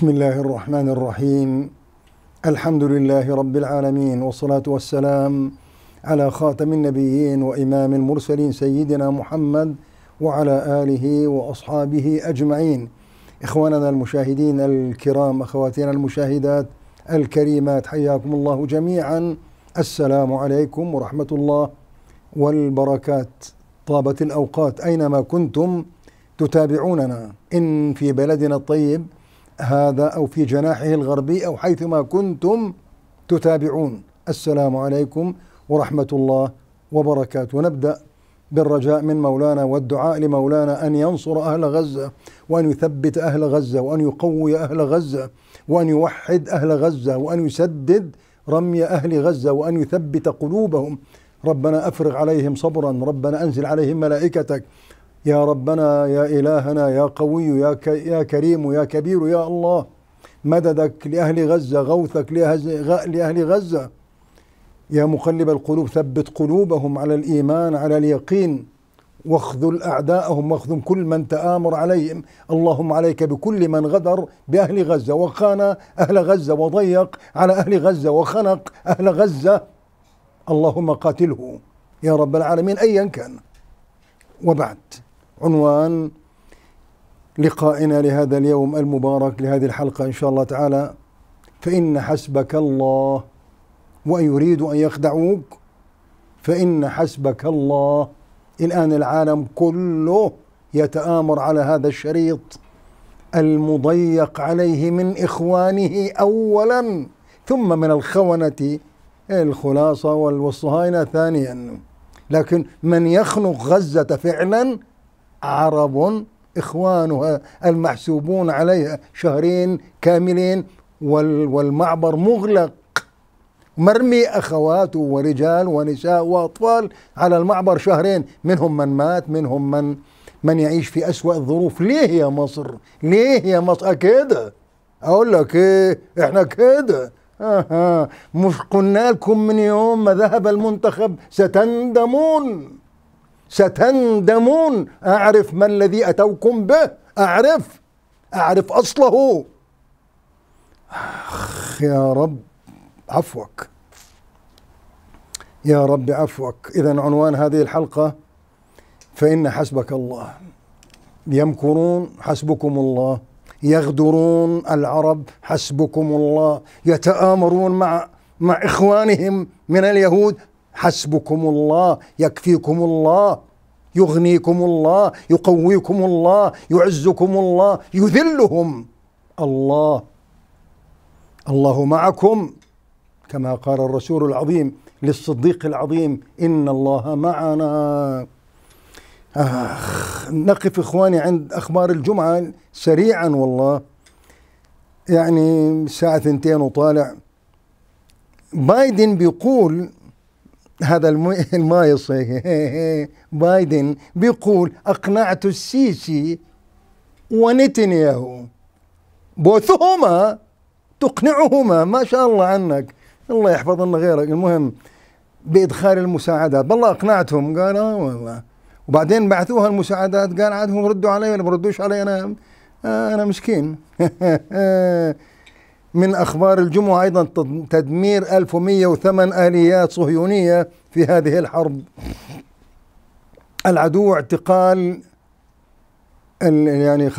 بسم الله الرحمن الرحيم الحمد لله رب العالمين والصلاة والسلام على خاتم النبيين وإمام المرسلين سيدنا محمد وعلى آله وأصحابه أجمعين إخواننا المشاهدين الكرام أخواتنا المشاهدات الكريمات حياكم الله جميعا السلام عليكم ورحمة الله والبركات طابت الأوقات أينما كنتم تتابعوننا إن في بلدنا الطيب هذا أو في جناحه الغربي أو حيثما كنتم تتابعون السلام عليكم ورحمة الله وبركاته ونبدأ بالرجاء من مولانا والدعاء لمولانا أن ينصر أهل غزة وأن يثبت أهل غزة وأن يقوي أهل غزة وأن يوحد أهل غزة وأن يسدد رمي أهل غزة وأن يثبت قلوبهم ربنا أفرغ عليهم صبرا ربنا أنزل عليهم ملائكتك يا ربنا يا إلهنا يا قوي يا, ك... يا كريم يا كبير يا الله مددك لأهل غزة غوثك لأهز... غ... لأهل غزة يا مقلب القلوب ثبت قلوبهم على الإيمان على اليقين واخذل أعداءهم واخذل كل من تآمر عليهم اللهم عليك بكل من غدر بأهل غزة وخان أهل غزة وضيق على أهل غزة وخنق أهل غزة اللهم قاتله يا رب العالمين أيا كان وبعد عنوان لقائنا لهذا اليوم المبارك لهذه الحلقة إن شاء الله تعالى فإن حسبك الله وإن يريد أن يخدعوك فإن حسبك الله الآن العالم كله يتآمر على هذا الشريط المضيق عليه من إخوانه أولا ثم من الخونة الخلاصة والصهاينة ثانيا لكن من يخنق غزة فعلا عرب إخوانها المحسوبون عليها شهرين كاملين والمعبر مغلق مرمي أخواته ورجال ونساء وأطفال على المعبر شهرين منهم من مات منهم من من يعيش في أسوأ الظروف ليه يا مصر ليه يا مصر أكيد أقول لك إيه إحنا كده آه, آه مش قلنا لكم من يوم ما ذهب المنتخب ستندمون ستندمون أعرف ما الذي أتوكم به أعرف أعرف أصله أخ يا رب عفوك يا رب عفوك إذا عنوان هذه الحلقة فإن حسبك الله يمكرون حسبكم الله يغدرون العرب حسبكم الله يتآمرون مع مع إخوانهم من اليهود حسبكم الله يكفيكم الله يغنيكم الله يقويكم الله يعزكم الله يذلهم الله الله معكم كما قال الرسول العظيم للصديق العظيم ان الله معنا آخ نقف اخواني عند اخبار الجمعه سريعا والله يعني ساعه ثنتين وطالع بايدن بيقول هذا الم... يصيح بايدن بيقول أقنعت السيسي ونتنياهو بوثهما تقنعهما ما شاء الله عنك الله يحفظ لنا غيرك المهم بإدخال المساعدات بالله أقنعتهم قال آه والله وبعدين بعثوها المساعدات قال عاد هم ردوا علي ولا بردوش علي أنا آه أنا مسكين من أخبار الجمعة أيضا تدمير 1108 آليات صهيونية في هذه الحرب العدو اعتقال يعني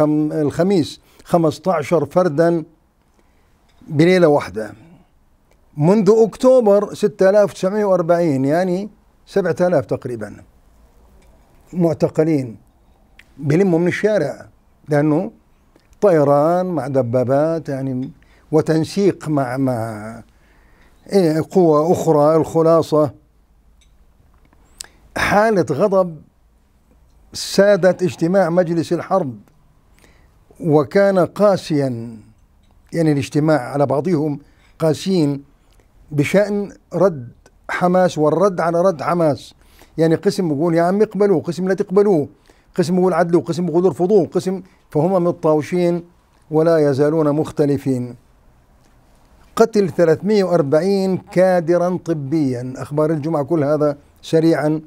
الخميس 15 فردا بليلة واحدة منذ أكتوبر 6940 يعني 7000 تقريبا معتقلين بلموا من الشارع لأنه طيران مع دبابات يعني وتنسيق مع مع إيه، قوى أخرى الخلاصة حالة غضب سادت اجتماع مجلس الحرب وكان قاسيا يعني الاجتماع على بعضهم قاسين بشأن رد حماس والرد على رد حماس يعني قسم يقول يا عم اقبلوه قسم لا تقبلوه قسم يقول عدلوا قسم يقول ارفضوه قسم فهم متطاوشين ولا يزالون مختلفين قتل 340 كادرا طبيا أخبار الجمعة كل هذا سريعا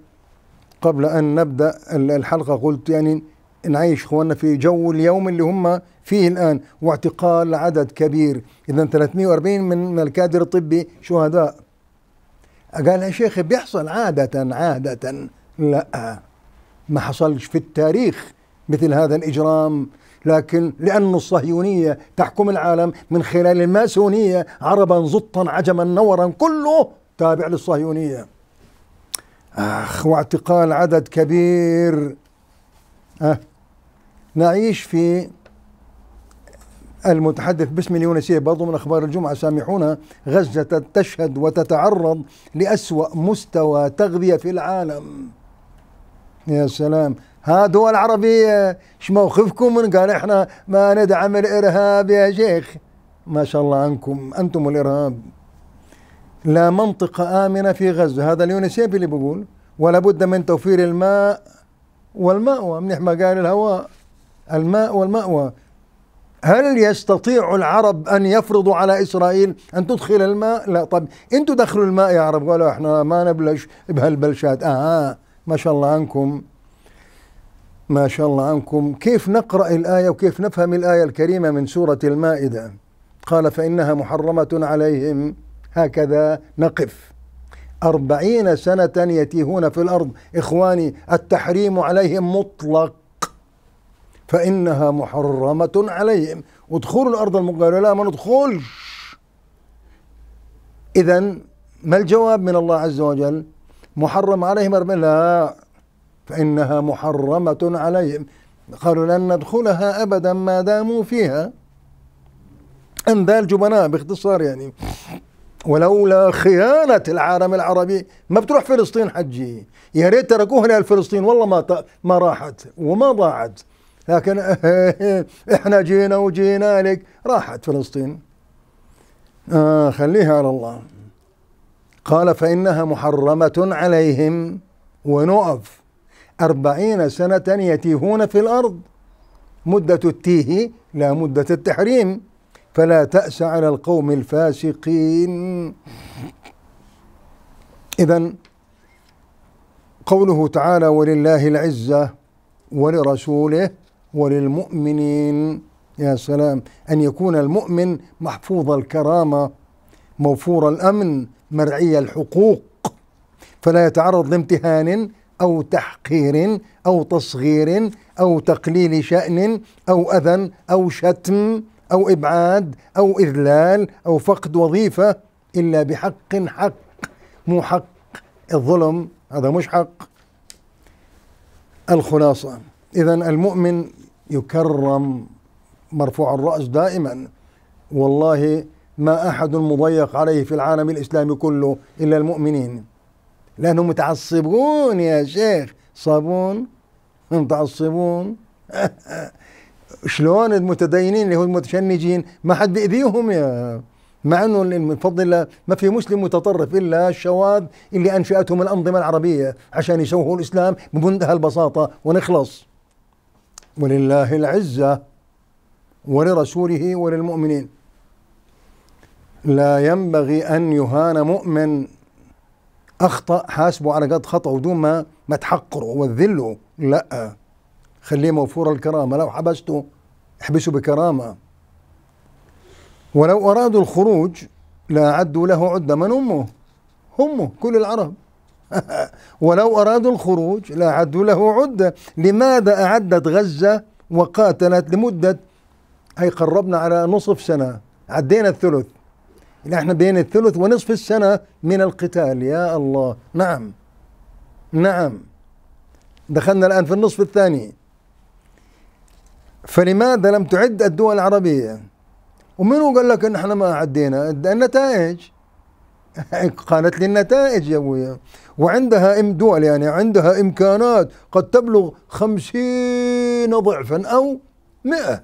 قبل أن نبدأ الحلقة قلت يعني نعيش اخواننا في جو اليوم اللي هم فيه الان واعتقال عدد كبير اذا 340 من الكادر الطبي شهداء قال يا شيخ بيحصل عادة عادة لا ما حصلش في التاريخ مثل هذا الإجرام لكن لأن الصهيونية تحكم العالم من خلال الماسونية عربا زطا عجما نورا كله تابع للصهيونية أخ واعتقال عدد كبير أه نعيش في المتحدث باسم اليونسيه برضو من اخبار الجمعه سامحونا غزه تشهد وتتعرض لاسوا مستوى تغذيه في العالم يا سلام ها دول عربية ايش موقفكم من قال احنا ما ندعم الارهاب يا شيخ ما شاء الله عنكم انتم الارهاب لا منطقة آمنة في غزة هذا اليونسيف اللي بقول ولا بد من توفير الماء والمأوى منيح ما قال الهواء الماء والمأوى هل يستطيع العرب أن يفرضوا على إسرائيل أن تدخل الماء لا طب أنتوا دخلوا الماء يا عرب قالوا احنا ما نبلش بهالبلشات آه, آه، ما شاء الله عنكم ما شاء الله عنكم كيف نقرأ الآية وكيف نفهم الآية الكريمة من سورة المائدة قال فإنها محرمة عليهم هكذا نقف أربعين سنة يتيهون في الأرض إخواني التحريم عليهم مطلق فإنها محرمة عليهم ادخلوا الأرض المقدسة لا ما ندخلش إذا ما الجواب من الله عز وجل محرم عليهم أربعين لا فإنها محرمة عليهم قالوا لن ندخلها أبدا ما داموا فيها أنذال جبناء باختصار يعني ولولا خيانة العالم العربي ما بتروح فلسطين حجي يا ريت تركوها لفلسطين والله ما ما راحت وما ضاعت لكن احنا جينا وجينا لك راحت فلسطين آه خليها على الله قال فإنها محرمة عليهم ونقف أربعين سنة يتيهون في الأرض مدة التيه لا مدة التحريم فلا تأس على القوم الفاسقين إذا قوله تعالى ولله العزة ولرسوله وللمؤمنين يا سلام أن يكون المؤمن محفوظ الكرامة موفور الأمن مرعي الحقوق فلا يتعرض لامتهان أو تحقير أو تصغير أو تقليل شأن أو أذى أو شتم أو إبعاد أو إذلال أو فقد وظيفة إلا بحق حق مو حق الظلم هذا مش حق الخلاصة إذا المؤمن يكرم مرفوع الرأس دائما والله ما أحد مضيق عليه في العالم الإسلامي كله إلا المؤمنين لأنهم متعصبون يا شيخ صابون متعصبون شلون المتدينين اللي هو المتشنجين ما حد بيأذيهم يا مع انه فضل الله ما في مسلم متطرف الا الشواذ اللي انشاتهم الانظمه العربيه عشان يسوهوا الاسلام بمنتهى البساطه ونخلص ولله العزه ولرسوله وللمؤمنين لا ينبغي ان يهان مؤمن اخطا حاسبه على قد خطا بدون ما ما تحقره وتذله لا خليه موفور الكرامه لو حبسته احبسه بكرامه ولو ارادوا الخروج لاعدوا له عده من امه هم كل العرب ولو ارادوا الخروج لاعدوا له عده لماذا اعدت غزه وقاتلت لمده هي قربنا على نصف سنه عدينا الثلث اللي احنا بين الثلث ونصف السنة من القتال يا الله نعم نعم دخلنا الآن في النصف الثاني فلماذا لم تعد الدول العربية ومنو قال لك ان احنا ما عدينا النتائج قالت لي النتائج يا ابويا وعندها ام دول يعني عندها امكانات قد تبلغ خمسين ضعفا او مئة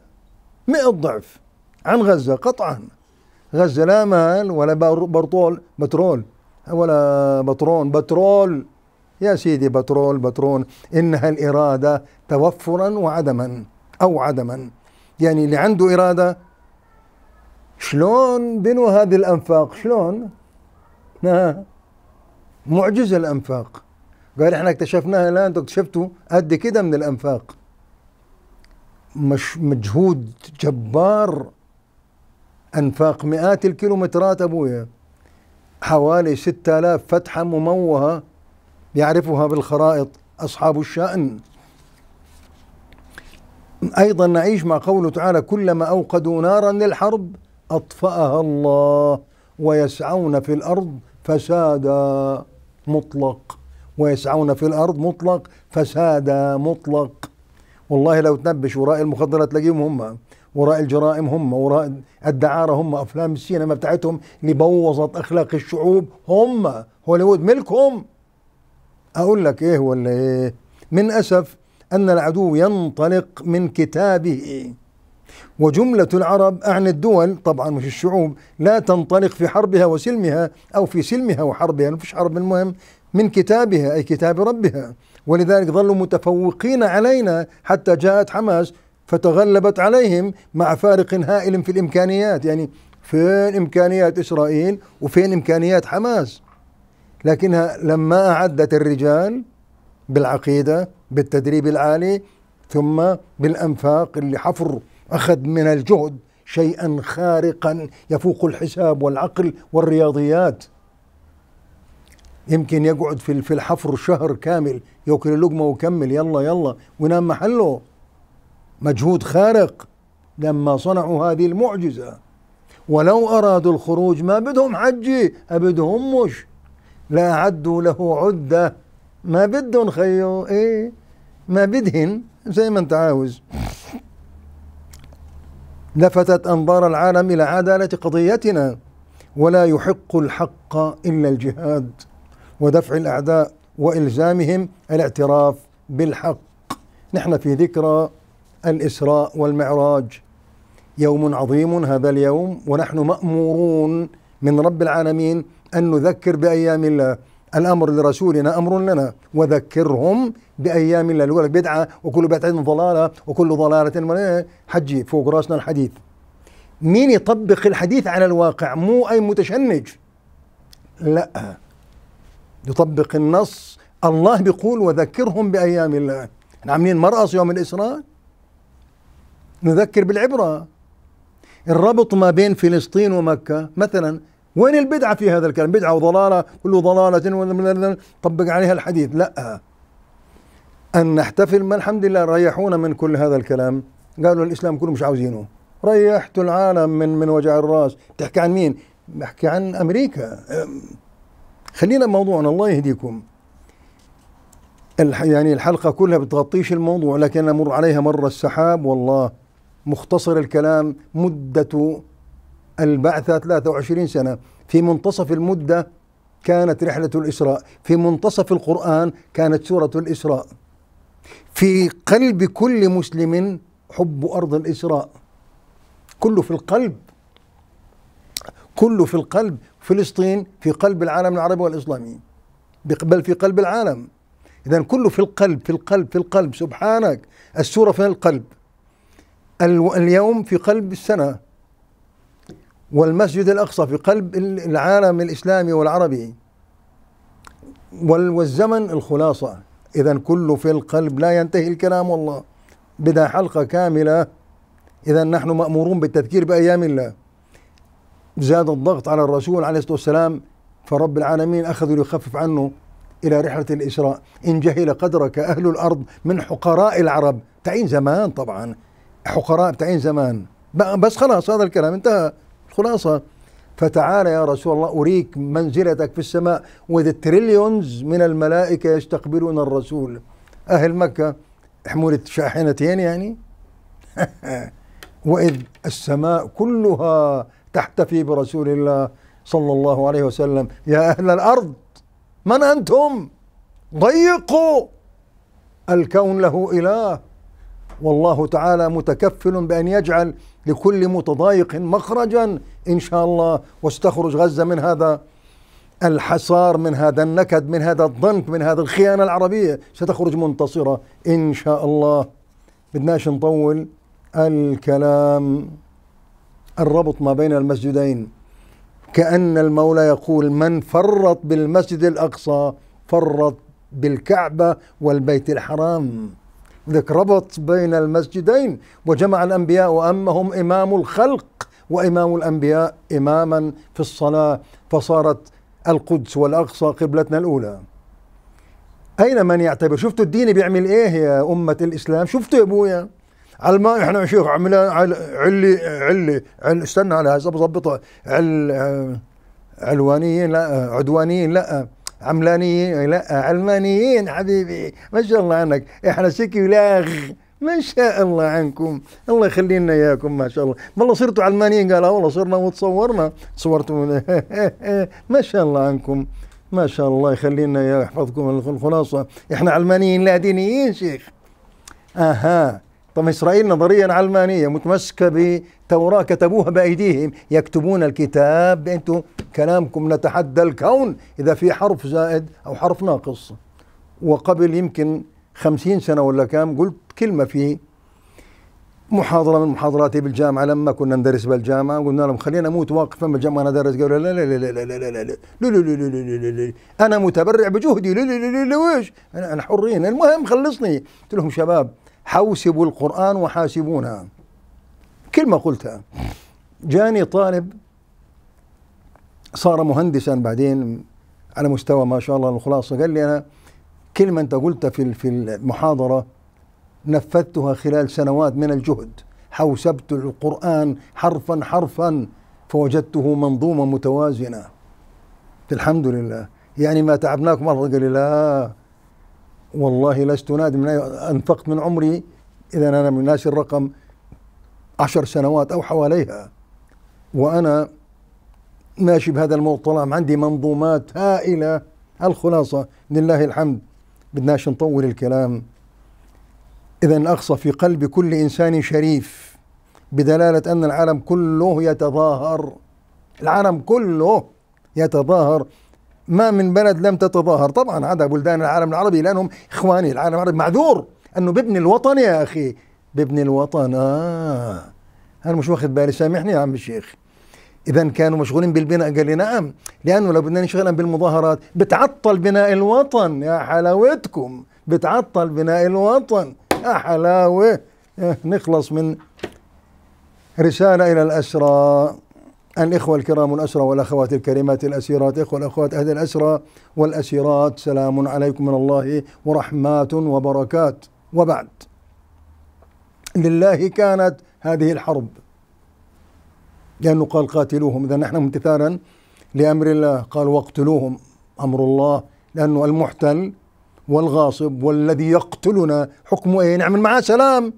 مئة ضعف عن غزة قطعا غزة لا مال ولا برطول بترول ولا بترون بترول يا سيدي بترول بترون إنها الإرادة توفرا وعدما أو عدما يعني اللي عنده إرادة شلون بنوا هذه الأنفاق شلون معجزة الأنفاق قال احنا اكتشفناها الآن اكتشفتوا قد كده من الأنفاق مش مجهود جبار أنفاق مئات الكيلومترات أبويا حوالي 6000 فتحة مموهة يعرفها بالخرائط أصحاب الشأن أيضا نعيش مع قوله تعالى كلما أوقدوا نارا للحرب أطفأها الله ويسعون في الأرض فسادا مطلق ويسعون في الأرض مطلق فسادا مطلق والله لو تنبش وراء المخدرات تلاقيهم هم وراء الجرائم هم وراء الدعارة هم أفلام السينما بتاعتهم اللي بوظت أخلاق الشعوب هم هوليوود ملكهم أقول لك إيه ولا إيه من أسف أن العدو ينطلق من كتابه وجملة العرب أعني الدول طبعا مش الشعوب لا تنطلق في حربها وسلمها أو في سلمها وحربها مفيش حرب المهم من كتابها أي كتاب ربها ولذلك ظلوا متفوقين علينا حتى جاءت حماس فتغلبت عليهم مع فارق هائل في الامكانيات يعني فين امكانيات اسرائيل وفين امكانيات حماس لكنها لما اعدت الرجال بالعقيده بالتدريب العالي ثم بالانفاق اللي حفر اخذ من الجهد شيئا خارقا يفوق الحساب والعقل والرياضيات يمكن يقعد في الحفر شهر كامل ياكل لقمه ويكمل يلا يلا وينام محله مجهود خارق لما صنعوا هذه المعجزة ولو أرادوا الخروج ما بدهم حجي أبدهم مش لا أعدوا له عدة ما بدهم خيو إيه ما بدهن زي ما أنت عاوز لفتت أنظار العالم إلى عدالة قضيتنا ولا يحق الحق إلا الجهاد ودفع الأعداء وإلزامهم الاعتراف بالحق نحن في ذكرى الإسراء والمعراج يوم عظيم هذا اليوم ونحن مأمورون من رب العالمين أن نذكر بأيام الله الأمر لرسولنا أمر لنا وذكرهم بأيام الله يقول بدعة وكل بدعة ضلالة وكل ضلالة حجي فوق راسنا الحديث مين يطبق الحديث على الواقع مو أي متشنج لا يطبق النص الله بيقول وذكرهم بأيام الله احنا عاملين مرقص يوم الإسراء نذكر بالعبرة الربط ما بين فلسطين ومكة مثلا وين البدعة في هذا الكلام بدعة وضلالة كله ضلالة طبق عليها الحديث لا أن نحتفل ما الحمد لله ريحونا من كل هذا الكلام قالوا الإسلام كله مش عاوزينه ريحت العالم من من وجع الراس تحكي عن مين بحكي عن أمريكا خلينا موضوعنا الله يهديكم يعني الحلقة كلها بتغطيش الموضوع لكن أمر عليها مرة السحاب والله مختصر الكلام مدة البعثة 23 سنة في منتصف المدة كانت رحلة الإسراء في منتصف القرآن كانت سورة الإسراء في قلب كل مسلم حب أرض الإسراء كله في القلب كله في القلب فلسطين في قلب العالم العربي والإسلامي بل في قلب العالم إذا كله في القلب في القلب في القلب سبحانك السورة في القلب اليوم في قلب السنة والمسجد الأقصى في قلب العالم الإسلامي والعربي والزمن الخلاصة إذا كله في القلب لا ينتهي الكلام والله بدا حلقة كاملة إذا نحن مأمورون بالتذكير بأيام الله زاد الضغط على الرسول عليه الصلاة والسلام فرب العالمين أخذوا يخفف عنه إلى رحلة الإسراء إن جهل قدرك أهل الأرض من حقراء العرب تعين زمان طبعا حقراء بتاعين زمان بس خلاص هذا الكلام انتهى الخلاصة فتعال يا رسول الله أريك منزلتك في السماء وإذا التريليونز من الملائكة يستقبلون الرسول أهل مكة حمولة شاحنتين يعني وإذ السماء كلها تحتفي برسول الله صلى الله عليه وسلم يا أهل الأرض من أنتم ضيقوا الكون له إله والله تعالى متكفل بأن يجعل لكل متضايق مخرجا إن شاء الله واستخرج غزة من هذا الحصار من هذا النكد من هذا الضنك من هذا الخيانة العربية ستخرج منتصرة إن شاء الله بدناش نطول الكلام الربط ما بين المسجدين كأن المولى يقول من فرط بالمسجد الأقصى فرط بالكعبة والبيت الحرام لك ربط بين المسجدين وجمع الأنبياء وأمهم إمام الخلق وإمام الأنبياء إماما في الصلاة فصارت القدس والأقصى قبلتنا الأولى أين من يعتبر شفتوا الدين بيعمل إيه يا أمة الإسلام شفتوا يا أبويا على ما احنا يا شيخ عملنا علي علي, عل استنى على هذا بضبطه عل آه، علوانيين لا آه، عدوانيين لا عملانيين لا علمانيين حبيبي ما شاء الله عنك احنا سكي ولاغ ما شاء الله عنكم الله يخلينا اياكم ما شاء الله والله صرتوا علمانيين قال آه، والله صرنا وتصورنا صورتوا ما شاء الله عنكم ما شاء الله يخلينا يحفظكم الخلاصه احنا علمانيين لا دينيين شيخ اها طب إسرائيل نظريا علمانية متمسكة بتوراة كتبوها بأيديهم يكتبون الكتاب أنتم كلامكم نتحدى الكون إذا في حرف زائد أو حرف ناقص وقبل يمكن خمسين سنة ولا كم قلت كلمة في محاضرة من محاضراتي بالجامعة لما كنا ندرس بالجامعة قلنا لهم خلينا أموت واقف لما الجامعة أنا درس قالوا لا لا لا لا لا لا لا لا لا لا لا لا أنا متبرع بجهدي لا لا لا لا ويش أنا حرين المهم خلصني قلت لهم شباب حوسبوا القرآن وحاسبونا كلمة قلتها جاني طالب صار مهندسا بعدين على مستوى ما شاء الله الخلاصة قال لي أنا كلمة أنت قلتها في في المحاضرة نفذتها خلال سنوات من الجهد حوسبت القرآن حرفا حرفا فوجدته منظومة متوازنة الحمد لله يعني ما تعبناك مرة قال لي لا والله لست نادم أنفقت من عمري إذا أنا من الناس الرقم عشر سنوات أو حواليها وأنا ماشي بهذا الموضوع عندي منظومات هائلة الخلاصة لله الحمد بدناش نطول الكلام إذا الأقصى في قلب كل إنسان شريف بدلالة أن العالم كله يتظاهر العالم كله يتظاهر ما من بلد لم تتظاهر طبعا عدا بلدان العالم العربي لانهم اخواني العالم العربي معذور انه بابن الوطن يا اخي بابن الوطن آه. انا مش واخد بالي سامحني يا عم الشيخ اذا كانوا مشغولين بالبناء قال لي نعم لانه لو بدنا نشغلهم بالمظاهرات بتعطل بناء الوطن يا حلاوتكم بتعطل بناء الوطن يا حلاوه نخلص من رساله الى الاسرى الإخوة الكرام الأسرى والأخوات الكريمات الأسيرات إخوة الأخوات أهل الأسرى والأسيرات سلام عليكم من الله ورحمات وبركات وبعد لله كانت هذه الحرب لأنه قال قاتلوهم إذا نحن امتثالا لأمر الله قال واقتلوهم أمر الله لأنه المحتل والغاصب والذي يقتلنا حكمه إيه نعمل معاه سلام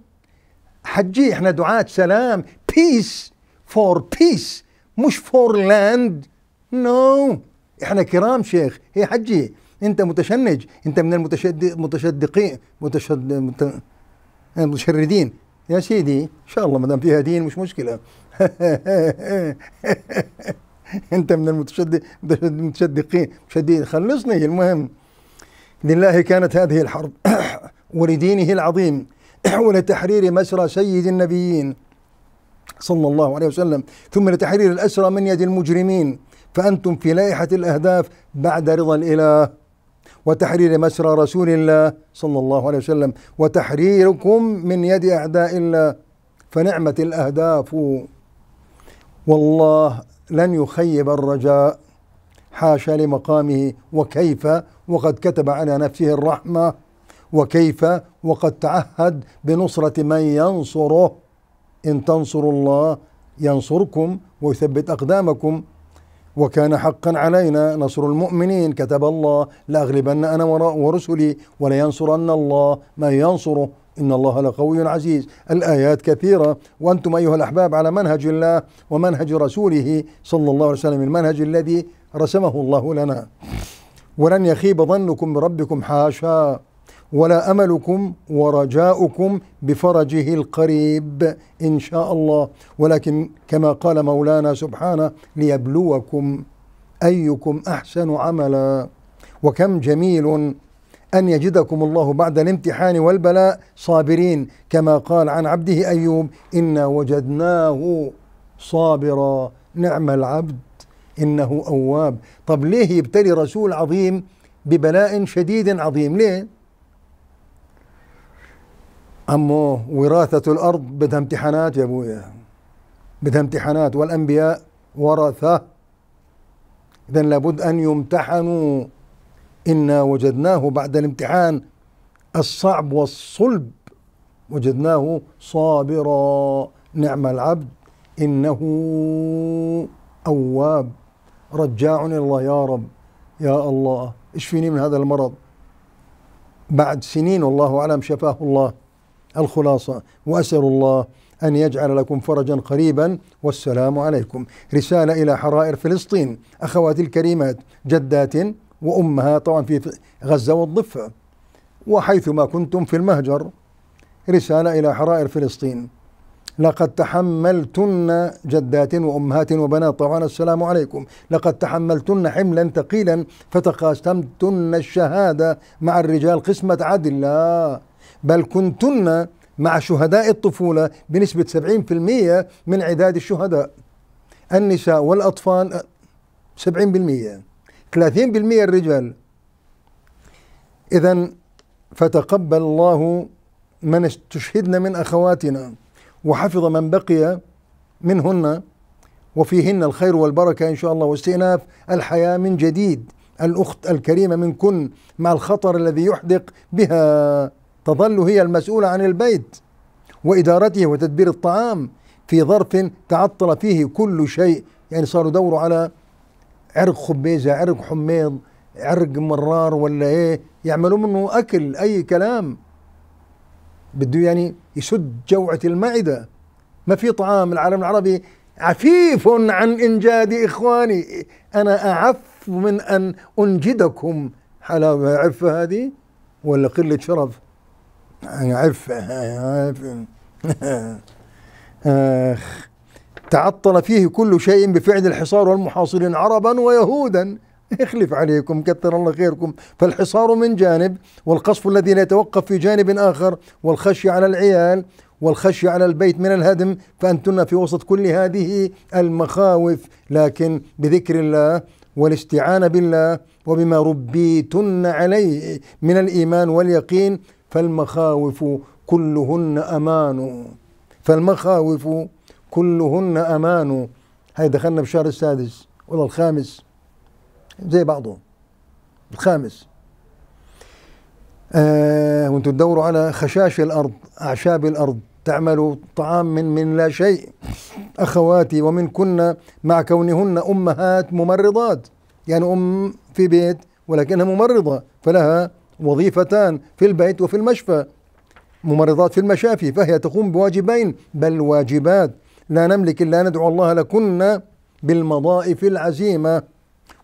حجي إحنا دعاة سلام بيس فور بيس مش فور لاند نو no. احنا كرام شيخ هي حجي انت متشنج انت من المتشدق متشدقين متشد مت... المتشردين يا سيدي ان شاء الله ما دام فيها دين مش مشكله انت من المتشدد المتشدقين متشددين خلصني المهم لله كانت هذه الحرب ولدينه العظيم ولتحرير مسرى سيد النبيين صلى الله عليه وسلم ثم لتحرير الأسرى من يد المجرمين فأنتم في لائحة الأهداف بعد رضا الإله وتحرير مسرى رسول الله صلى الله عليه وسلم وتحريركم من يد أعداء الله فنعمة الأهداف والله لن يخيب الرجاء حاشا لمقامه وكيف وقد كتب على نفسه الرحمة وكيف وقد تعهد بنصرة من ينصره إن تنصروا الله ينصركم ويثبت أقدامكم وكان حقا علينا نصر المؤمنين كتب الله لأغلبن أنا ورسلي ولينصرن الله من ينصره إن الله لقوي عزيز الآيات كثيرة وأنتم أيها الأحباب على منهج الله ومنهج رسوله صلى الله عليه وسلم المنهج الذي رسمه الله لنا ولن يخيب ظنكم بربكم حاشا ولا املكم ورجاؤكم بفرجه القريب ان شاء الله ولكن كما قال مولانا سبحانه ليبلوكم ايكم احسن عملا وكم جميل ان يجدكم الله بعد الامتحان والبلاء صابرين كما قال عن عبده ايوب انا وجدناه صابرا نعم العبد انه اواب طب ليه يبتلي رسول عظيم ببلاء شديد عظيم ليه أمو وراثة الأرض بدها امتحانات يا أبويا بدها امتحانات والأنبياء ورثة إذا لابد أن يمتحنوا إنا وجدناه بعد الامتحان الصعب والصلب وجدناه صابرا نعم العبد إنه أواب رجاع إلى الله يا رب يا الله اشفيني من هذا المرض بعد سنين والله أعلم شفاه الله الخلاصة وأسأل الله أن يجعل لكم فرجا قريبا والسلام عليكم رسالة إلى حرائر فلسطين أخواتي الكريمات جدات وأمها طبعا في غزة والضفة وحيثما كنتم في المهجر رسالة إلى حرائر فلسطين لقد تحملتن جدات وأمهات وبنات طبعا السلام عليكم لقد تحملتن حملا ثقيلا فتقاسمتن الشهادة مع الرجال قسمة عدل لا بل كنتن مع شهداء الطفولة بنسبة 70% من عداد الشهداء النساء والأطفال 70% 30% الرجال إذا فتقبل الله من استشهدن من أخواتنا وحفظ من بقي منهن وفيهن الخير والبركة إن شاء الله واستئناف الحياة من جديد الأخت الكريمة منكن مع الخطر الذي يحدق بها تظل هي المسؤولة عن البيت وإدارته وتدبير الطعام في ظرف تعطل فيه كل شيء يعني صاروا دوروا على عرق خبيزة عرق حميض عرق مرار ولا ايه يعملوا منه اكل اي كلام بده يعني يسد جوعة المعدة ما في طعام العالم العربي عفيف عن انجاد اخواني انا اعف من ان انجدكم حلاوة عفة هذه ولا قلة شرف عارف عارف آخ تعطل فيه كل شيء بفعل الحصار والمحاصرين عربا ويهودا يخلف عليكم كثر الله خيركم فالحصار من جانب والقصف الذي لا يتوقف في جانب آخر والخشي على العيال والخشي على البيت من الهدم فأنتن في وسط كل هذه المخاوف لكن بذكر الله والاستعانة بالله وبما ربيتن عليه من الإيمان واليقين فالمخاوف كلهن أمان فالمخاوف كلهن أمان هاي دخلنا في الشهر السادس ولا الخامس زي بعضهم الخامس آه وانتم تدوروا على خشاش الأرض أعشاب الأرض تعمل طعام من من لا شيء أخواتي ومن كنا مع كونهن أمهات ممرضات يعني أم في بيت ولكنها ممرضة فلها وظيفتان في البيت وفي المشفى ممرضات في المشافي فهي تقوم بواجبين بل واجبات لا نملك إلا ندعو الله لكن بالمضاء في العزيمة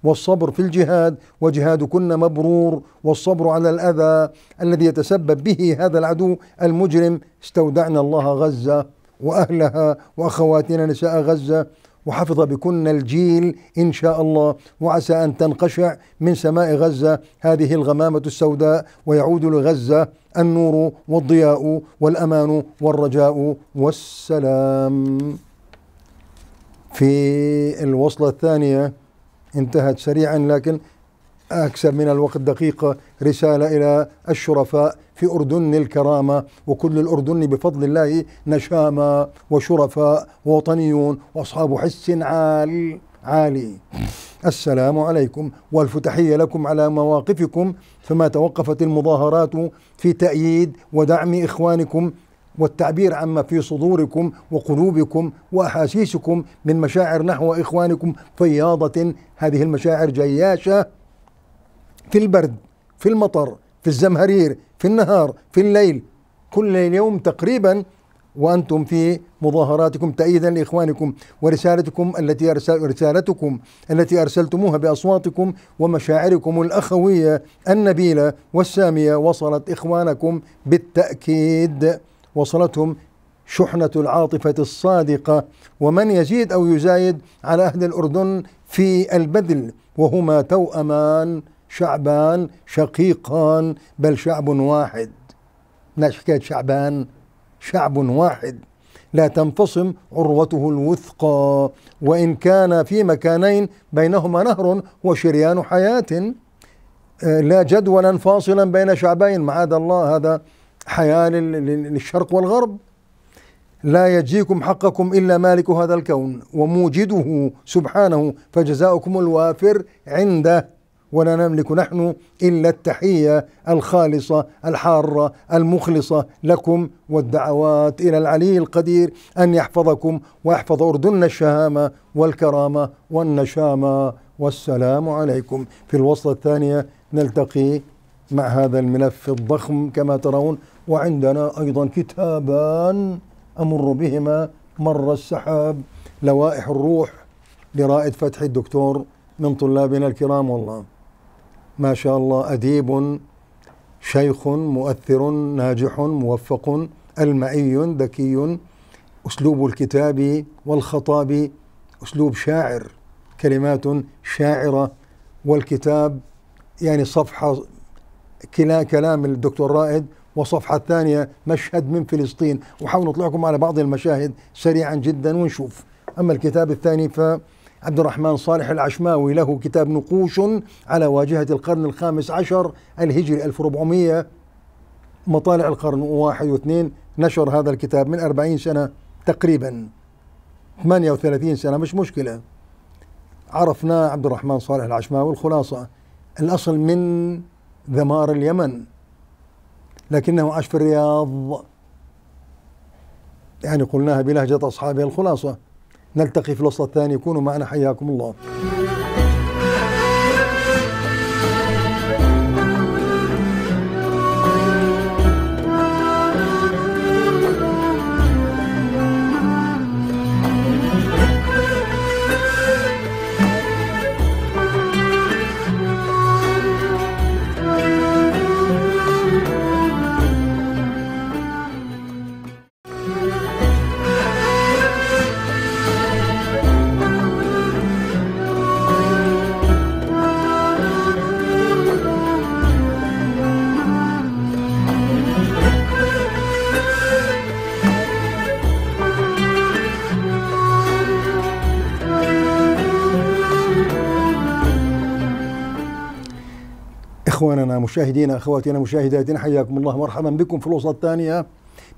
والصبر في الجهاد وجهادكن مبرور والصبر على الأذى الذي يتسبب به هذا العدو المجرم استودعنا الله غزة وأهلها وأخواتنا نساء غزة وحفظ بكن الجيل إن شاء الله وعسى أن تنقشع من سماء غزة هذه الغمامة السوداء ويعود لغزة النور والضياء والأمان والرجاء والسلام في الوصلة الثانية انتهت سريعا لكن أكثر من الوقت دقيقة رسالة إلى الشرفاء في أردن الكرامة وكل الأردن بفضل الله نشامة وشرفاء ووطنيون وأصحاب حس عال عالي السلام عليكم والف تحية لكم على مواقفكم فما توقفت المظاهرات في تأييد ودعم إخوانكم والتعبير عما في صدوركم وقلوبكم واحاسيسكم من مشاعر نحو اخوانكم فياضه هذه المشاعر جياشه في البرد في المطر في الزمهرير في النهار في الليل كل يوم تقريبا وأنتم في مظاهراتكم تأييدا لإخوانكم ورسالتكم التي رسالتكم التي أرسلتموها بأصواتكم ومشاعركم الأخوية النبيلة والسامية وصلت إخوانكم بالتأكيد وصلتهم شحنة العاطفة الصادقة ومن يزيد أو يزايد على أهل الأردن في البذل وهما توأمان شعبان شقيقان بل شعب واحد ناش حكاية شعبان شعب واحد لا تنفصم عروته الوثقى وإن كان في مكانين بينهما نهر وشريان حياة آه، لا جدولا فاصلا بين شعبين معاذ الله هذا حياة للشرق والغرب لا يجزيكم حقكم إلا مالك هذا الكون وموجده سبحانه فجزاؤكم الوافر عنده ولا نملك نحن الا التحيه الخالصه الحاره المخلصه لكم والدعوات الى العلي القدير ان يحفظكم ويحفظ اردن الشهامه والكرامه والنشامه والسلام عليكم في الوصله الثانيه نلتقي مع هذا الملف الضخم كما ترون وعندنا ايضا كتابان امر بهما مر السحاب لوائح الروح لرائد فتحي الدكتور من طلابنا الكرام والله ما شاء الله أديب شيخ مؤثر ناجح موفق المعي ذكي أسلوب الكتاب والخطاب أسلوب شاعر كلمات شاعرة والكتاب يعني صفحة كلا كلام الدكتور رائد وصفحة ثانية مشهد من فلسطين وحاول نطلعكم على بعض المشاهد سريعا جدا ونشوف أما الكتاب الثاني ف عبد الرحمن صالح العشماوي له كتاب نقوش على واجهة القرن الخامس عشر الهجري 1400 مطالع القرن واحد واثنين نشر هذا الكتاب من 40 سنة تقريبا 38 سنة مش مشكلة عرفنا عبد الرحمن صالح العشماوي الخلاصة الأصل من ذمار اليمن لكنه عاش في الرياض يعني قلناها بلهجة أصحابها الخلاصة نلتقي في الوصلة الثانية كونوا معنا حياكم الله إخواننا مشاهدينا أخواتنا مشاهداتنا حياكم الله مرحبا بكم في الوصلة الثانية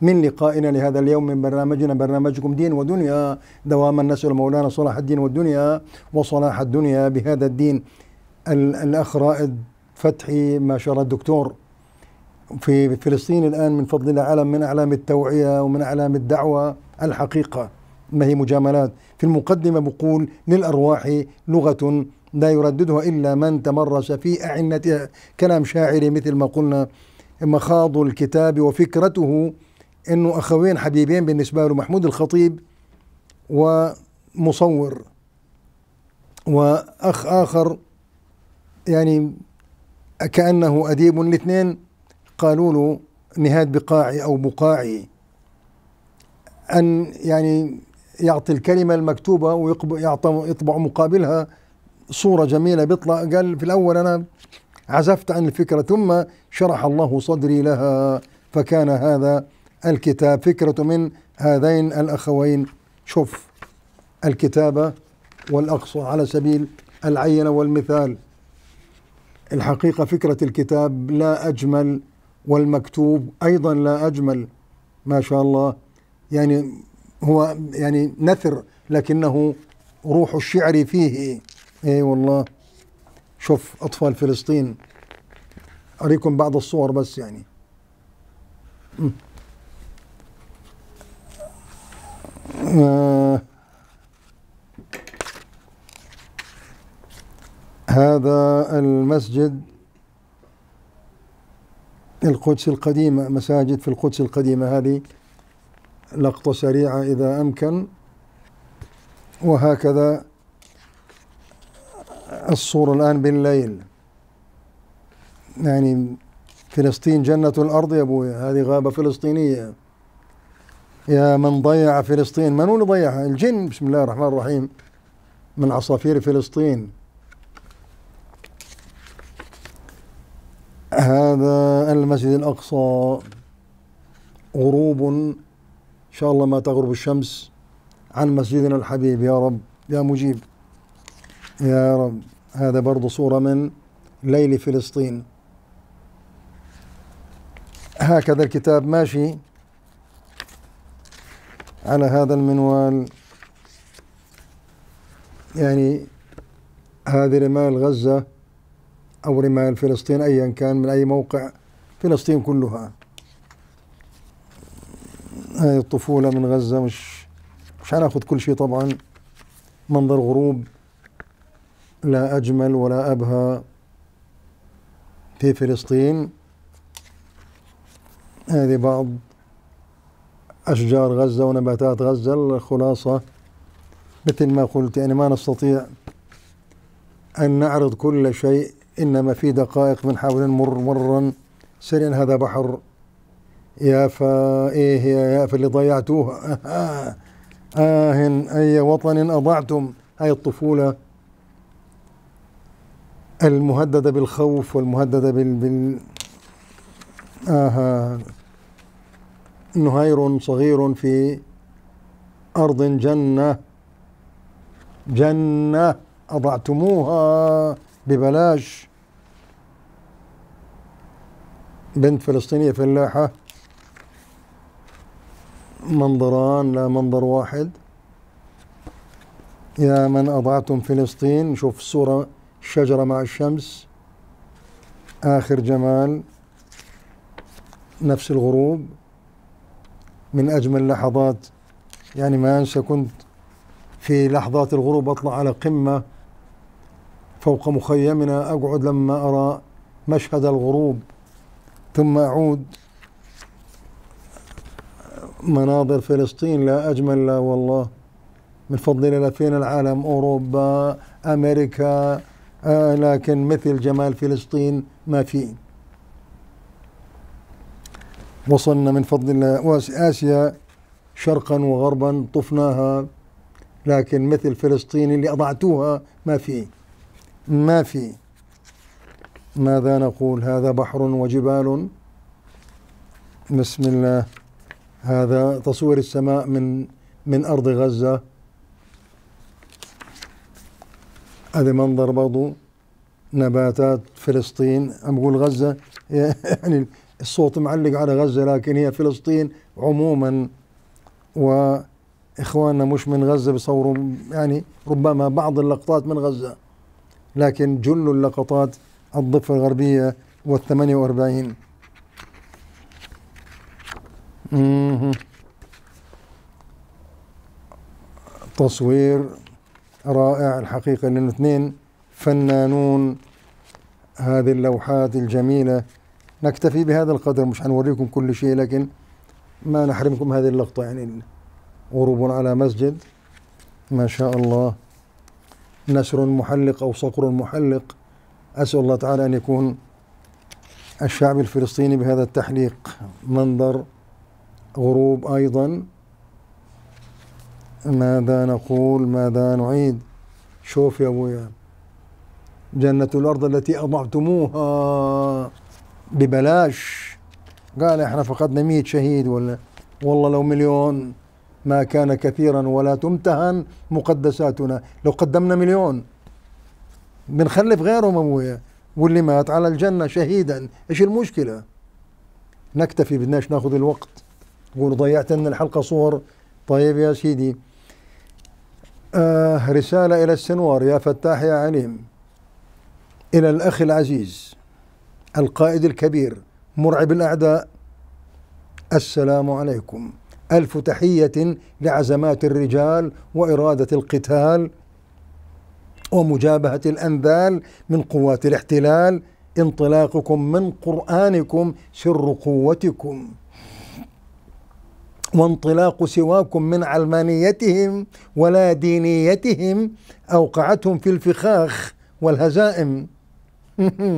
من لقائنا لهذا اليوم من برنامجنا برنامجكم دين ودنيا دواما نسأل مولانا صلاح الدين والدنيا وصلاح الدنيا بهذا الدين الأخ رائد فتحي ما شاء الله الدكتور في فلسطين الآن من فضل الله علم من أعلام التوعية ومن أعلام الدعوة الحقيقة ما هي مجاملات في المقدمة بقول للأرواح لغة لا يرددها إلا من تمرس في أعنتها كلام شاعري مثل ما قلنا مخاض الكتاب وفكرته أنه أخوين حبيبين بالنسبة له محمود الخطيب ومصور وأخ آخر يعني كأنه أديب الاثنين قالوا له نهاد بقاعي أو بقاعي أن يعني يعطي الكلمة المكتوبة ويطبع مقابلها صورة جميلة بيطلع قال في الأول أنا عزفت عن الفكرة ثم شرح الله صدري لها فكان هذا الكتاب فكرة من هذين الأخوين شوف الكتابة والأقصى على سبيل العينة والمثال الحقيقة فكرة الكتاب لا أجمل والمكتوب أيضا لا أجمل ما شاء الله يعني هو يعني نثر لكنه روح الشعر فيه ايه والله شوف اطفال فلسطين اريكم بعض الصور بس يعني آه هذا المسجد القدس القديمة مساجد في القدس القديمة هذه لقطة سريعة إذا أمكن وهكذا الصورة الآن بالليل يعني فلسطين جنة الأرض يا أبويا هذه غابة فلسطينية يا من ضيع فلسطين من هو اللي ضيعها الجن بسم الله الرحمن الرحيم من عصافير فلسطين هذا المسجد الأقصى غروب إن شاء الله ما تغرب الشمس عن مسجدنا الحبيب يا رب يا مجيب يا رب هذا برضو صورة من ليل فلسطين هكذا الكتاب ماشي على هذا المنوال يعني هذه رمال غزة أو رمال فلسطين أيا كان من أي موقع فلسطين كلها هذه الطفولة من غزة مش مش هناخذ كل شيء طبعا منظر غروب لا أجمل ولا أبهى في فلسطين هذه بعض أشجار غزة ونباتات غزة الخلاصة مثل ما قلت يعني ما نستطيع أن نعرض كل شيء إنما في دقائق بنحاول نمر مرا سريعا هذا بحر يافا إيه يا يافا اللي ضيعتوها آه, آه, آه، أي وطن أضعتم هاي الطفولة المهددة بالخوف والمهددة بال, بال... آه نهير صغير في أرض جنة جنة أضعتموها ببلاش بنت فلسطينية فلاحة منظران لا منظر واحد يا من أضعتم فلسطين شوف الصورة الشجرة مع الشمس آخر جمال نفس الغروب من أجمل لحظات يعني ما أنسى كنت في لحظات الغروب أطلع على قمة فوق مخيمنا أقعد لما أرى مشهد الغروب ثم أعود مناظر فلسطين لا أجمل لا والله من فضل الله فين العالم أوروبا أمريكا آه لكن مثل جمال فلسطين ما في وصلنا من فضل الله آسيا شرقا وغربا طفناها لكن مثل فلسطين اللي أضعتوها ما في ما في ماذا نقول هذا بحر وجبال بسم الله هذا تصوير السماء من من أرض غزة هذا منظر برضو نباتات فلسطين عم بقول غزة يعني الصوت معلق على غزة لكن هي فلسطين عموما وإخواننا مش من غزة بصوروا يعني ربما بعض اللقطات من غزة لكن جل اللقطات الضفة الغربية وال 48 تصوير رائع الحقيقة لأنه اثنين فنانون هذه اللوحات الجميلة نكتفي بهذا القدر مش حنوريكم كل شيء لكن ما نحرمكم هذه اللقطة يعني غروب على مسجد ما شاء الله نسر محلق أو صقر محلق أسأل الله تعالى أن يكون الشعب الفلسطيني بهذا التحليق منظر غروب أيضا ماذا نقول ماذا نعيد شوف يا أبويا جنة الأرض التي أضعتموها ببلاش قال احنا فقدنا مئة شهيد ولا والله لو مليون ما كان كثيرا ولا تمتهن مقدساتنا لو قدمنا مليون بنخلف غيرهم أبويا واللي مات على الجنة شهيدا إيش المشكلة نكتفي بدناش ناخذ الوقت قولوا ضيعت لنا الحلقة صور طيب يا سيدي آه رسالة إلى السنوار يا فتاح يا عليم إلى الأخ العزيز القائد الكبير مرعب الأعداء السلام عليكم ألف تحية لعزمات الرجال وإرادة القتال ومجابهة الأنذال من قوات الاحتلال انطلاقكم من قرآنكم سر قوتكم وانطلاق سواكم من علمانيتهم ولا دينيتهم أوقعتهم في الفخاخ والهزائم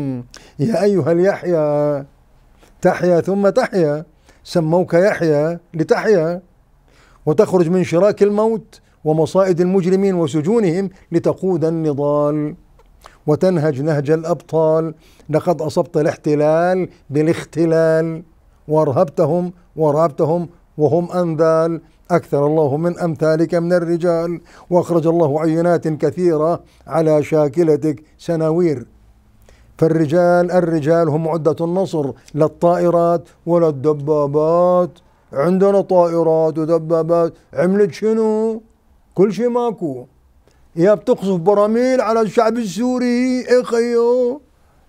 يا أيها اليحيى تحيا ثم تحيا سموك يحيى لتحيا وتخرج من شراك الموت ومصائد المجرمين وسجونهم لتقود النضال وتنهج نهج الابطال لقد اصبت الاحتلال بالاختلال وارهبتهم وارهبتهم وهم أنذال أكثر الله من أمثالك من الرجال وأخرج الله عينات كثيرة على شاكلتك سناوير فالرجال الرجال هم عدة النصر لا الطائرات ولا الدبابات عندنا طائرات ودبابات عملت شنو كل شيء ماكو يا بتقصف براميل على الشعب السوري ايه خيو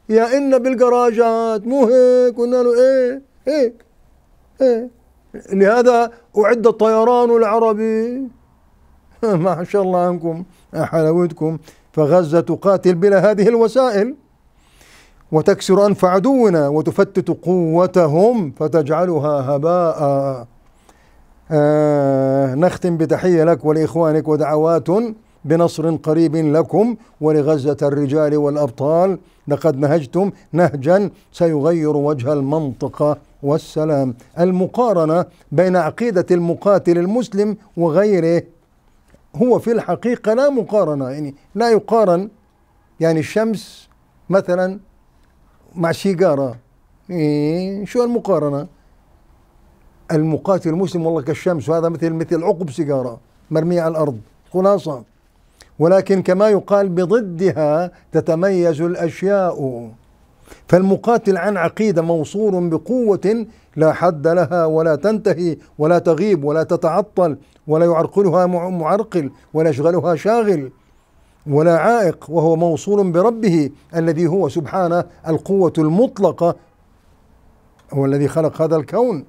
يا إنا بالجراجات مو هيك قلنا له ايه هيك ايه لهذا أعد الطيران العربي ما شاء الله عنكم حلاوتكم فغزة تقاتل بلا هذه الوسائل وتكسر أنف عدونا وتفتت قوتهم فتجعلها هباء آه نختم بتحية لك ولإخوانك ودعوات بنصر قريب لكم ولغزة الرجال والأبطال لقد نهجتم نهجا سيغير وجه المنطقة والسلام المقارنة بين عقيدة المقاتل المسلم وغيره هو في الحقيقة لا مقارنة يعني لا يقارن يعني الشمس مثلا مع سيجارة إيه شو المقارنة المقاتل المسلم والله كالشمس وهذا مثل مثل عقب سيجارة مرمية على الأرض خلاصة ولكن كما يقال بضدها تتميز الأشياء فالمقاتل عن عقيدة موصول بقوة لا حد لها ولا تنتهي ولا تغيب ولا تتعطل ولا يعرقلها معرقل ولا يشغلها شاغل ولا عائق وهو موصول بربه الذي هو سبحانه القوة المطلقة هو الذي خلق هذا الكون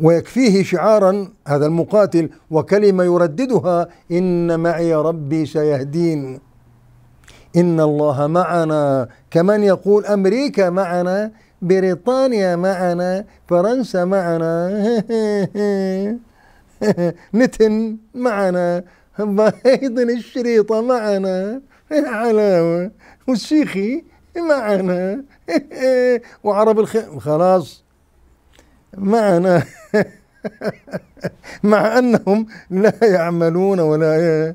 ويكفيه شعارا هذا المقاتل وكلمة يرددها إن معي ربي سيهدين إن الله معنا كمن يقول أمريكا معنا بريطانيا معنا فرنسا معنا نتن معنا بايدن الشريطة معنا علاوة والشيخي معنا وعرب الخ... خلاص معنا مع أنهم لا يعملون ولا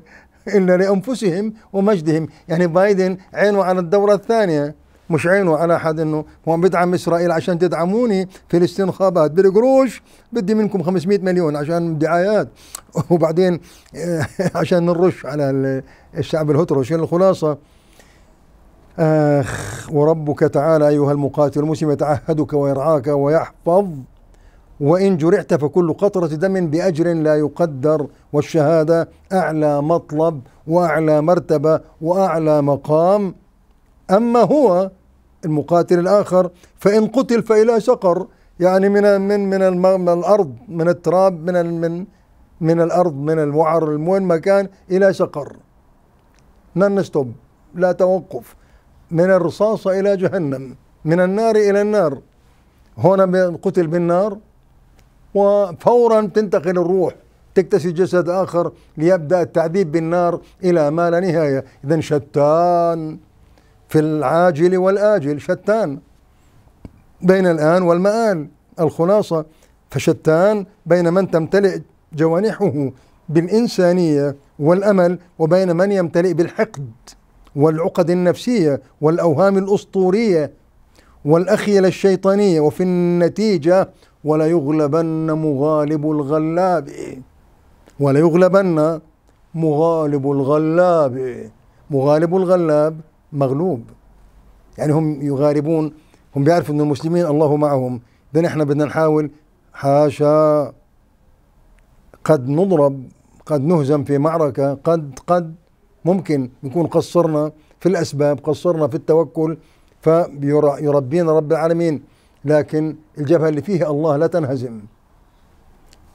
إلا لأنفسهم ومجدهم يعني بايدن عينه على الدورة الثانية مش عينه على أحد أنه هو بدعم إسرائيل عشان تدعموني في الاستنخابات بالقروش بدي منكم 500 مليون عشان دعايات وبعدين آه، عشان نرش على الشعب الهترش الخلاصة آخ وربك تعالى أيها المقاتل المسلم يتعهدك ويرعاك ويحفظ وإن جرعت فكل قطرة دم بأجر لا يقدر والشهادة أعلى مطلب وأعلى مرتبة وأعلى مقام أما هو المقاتل الآخر فإن قتل فإلى شقر يعني من من من, الأرض من التراب من من من الأرض من الوعر من وين ما كان إلى شقر لن نشتب لا توقف من الرصاصة إلى جهنم من النار إلى النار هنا قتل بالنار وفورا تنتقل الروح تكتسي جسد آخر ليبدأ التعذيب بالنار إلى ما لا نهاية إذا شتان في العاجل والآجل شتان بين الآن والمآل الخلاصة فشتان بين من تمتلئ جوانحه بالإنسانية والأمل وبين من يمتلئ بالحقد والعقد النفسية والأوهام الأسطورية والأخيلة الشيطانية وفي النتيجة وليغلبن مغالب الغلاب وليغلبن مغالب الغلاب مغالب الغلاب مغلوب يعني هم يغاربون هم بيعرفوا ان المسلمين الله معهم ده احنا بدنا نحاول حاشا قد نضرب قد نهزم في معركة قد قد ممكن نكون قصرنا في الأسباب قصرنا في التوكل فيربينا رب العالمين لكن الجبهة اللي فيها الله لا تنهزم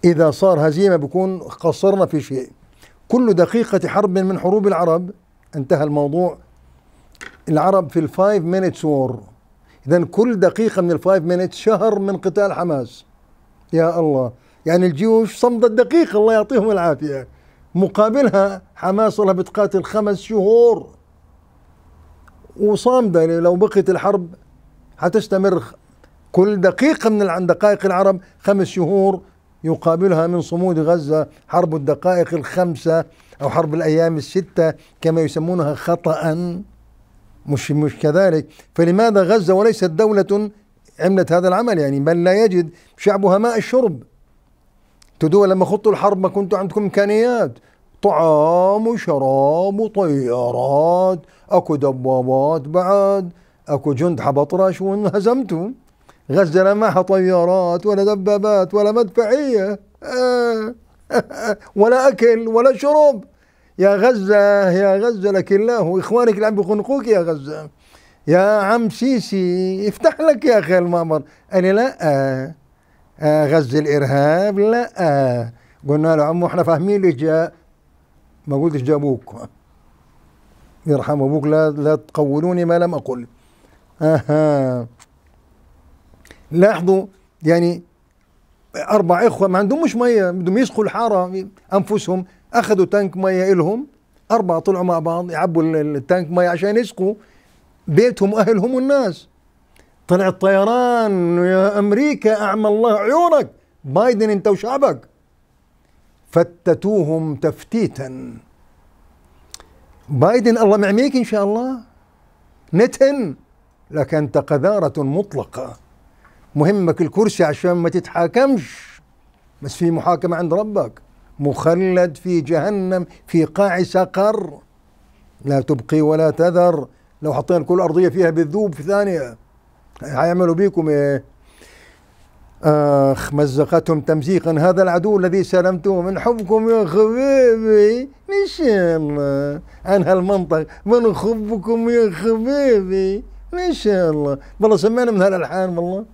إذا صار هزيمة بكون قصرنا في شيء كل دقيقة حرب من حروب العرب انتهى الموضوع العرب في الفايف مينتس وور إذا كل دقيقة من الفايف مينيتس شهر من قتال حماس يا الله يعني الجيوش صمدت دقيقة الله يعطيهم العافية مقابلها حماس والله بتقاتل خمس شهور وصامدة يعني لو بقيت الحرب حتستمر كل دقيقة من دقائق العرب خمس شهور يقابلها من صمود غزة حرب الدقائق الخمسة أو حرب الأيام الستة كما يسمونها خطأ مش مش كذلك فلماذا غزة وليست دولة عملت هذا العمل يعني من لا يجد شعبها ماء الشرب تدول لما خطوا الحرب ما كنتوا عندكم إمكانيات طعام وشراب وطيارات أكو دبابات بعد أكو جند حبطرش وانهزمتم غزة معها طيارات ولا دبابات ولا مدفعية ولا أكل ولا شرب يا غزة يا غزة لك الله إخوانك اللي عم بيخنقوك يا غزة يا عم سيسي افتح لك يا أخي المأمر قال لا آه، غزة الإرهاب لا قلنا له عمو احنا فاهمين ليش جاء ما قلتش جابوك يرحم أبوك لا لا تقولوني ما لم أقل أها لاحظوا يعني أربع إخوة ما مش مية بدهم يسقوا الحارة أنفسهم أخذوا تانك مية إلهم أربعة طلعوا مع بعض يعبوا التانك مية عشان يسقوا بيتهم وأهلهم والناس طلع الطيران يا أمريكا أعمى الله عيونك بايدن أنت وشعبك فتتوهم تفتيتا بايدن الله معميك إن شاء الله نتن لك أنت قذارة مطلقة مهمك الكرسي عشان ما تتحاكمش بس في محاكمة عند ربك مخلد في جهنم في قاع سقر لا تبقي ولا تذر لو حطينا كل أرضية فيها بالذوب في ثانية هيعملوا بيكم إيه آخ مزقتهم تمزيقا هذا العدو الذي سلمته من حبكم يا خبيبي مش الله عن هالمنطق من حبكم يا خبيبي ما شاء الله والله سمعنا من هالالحان والله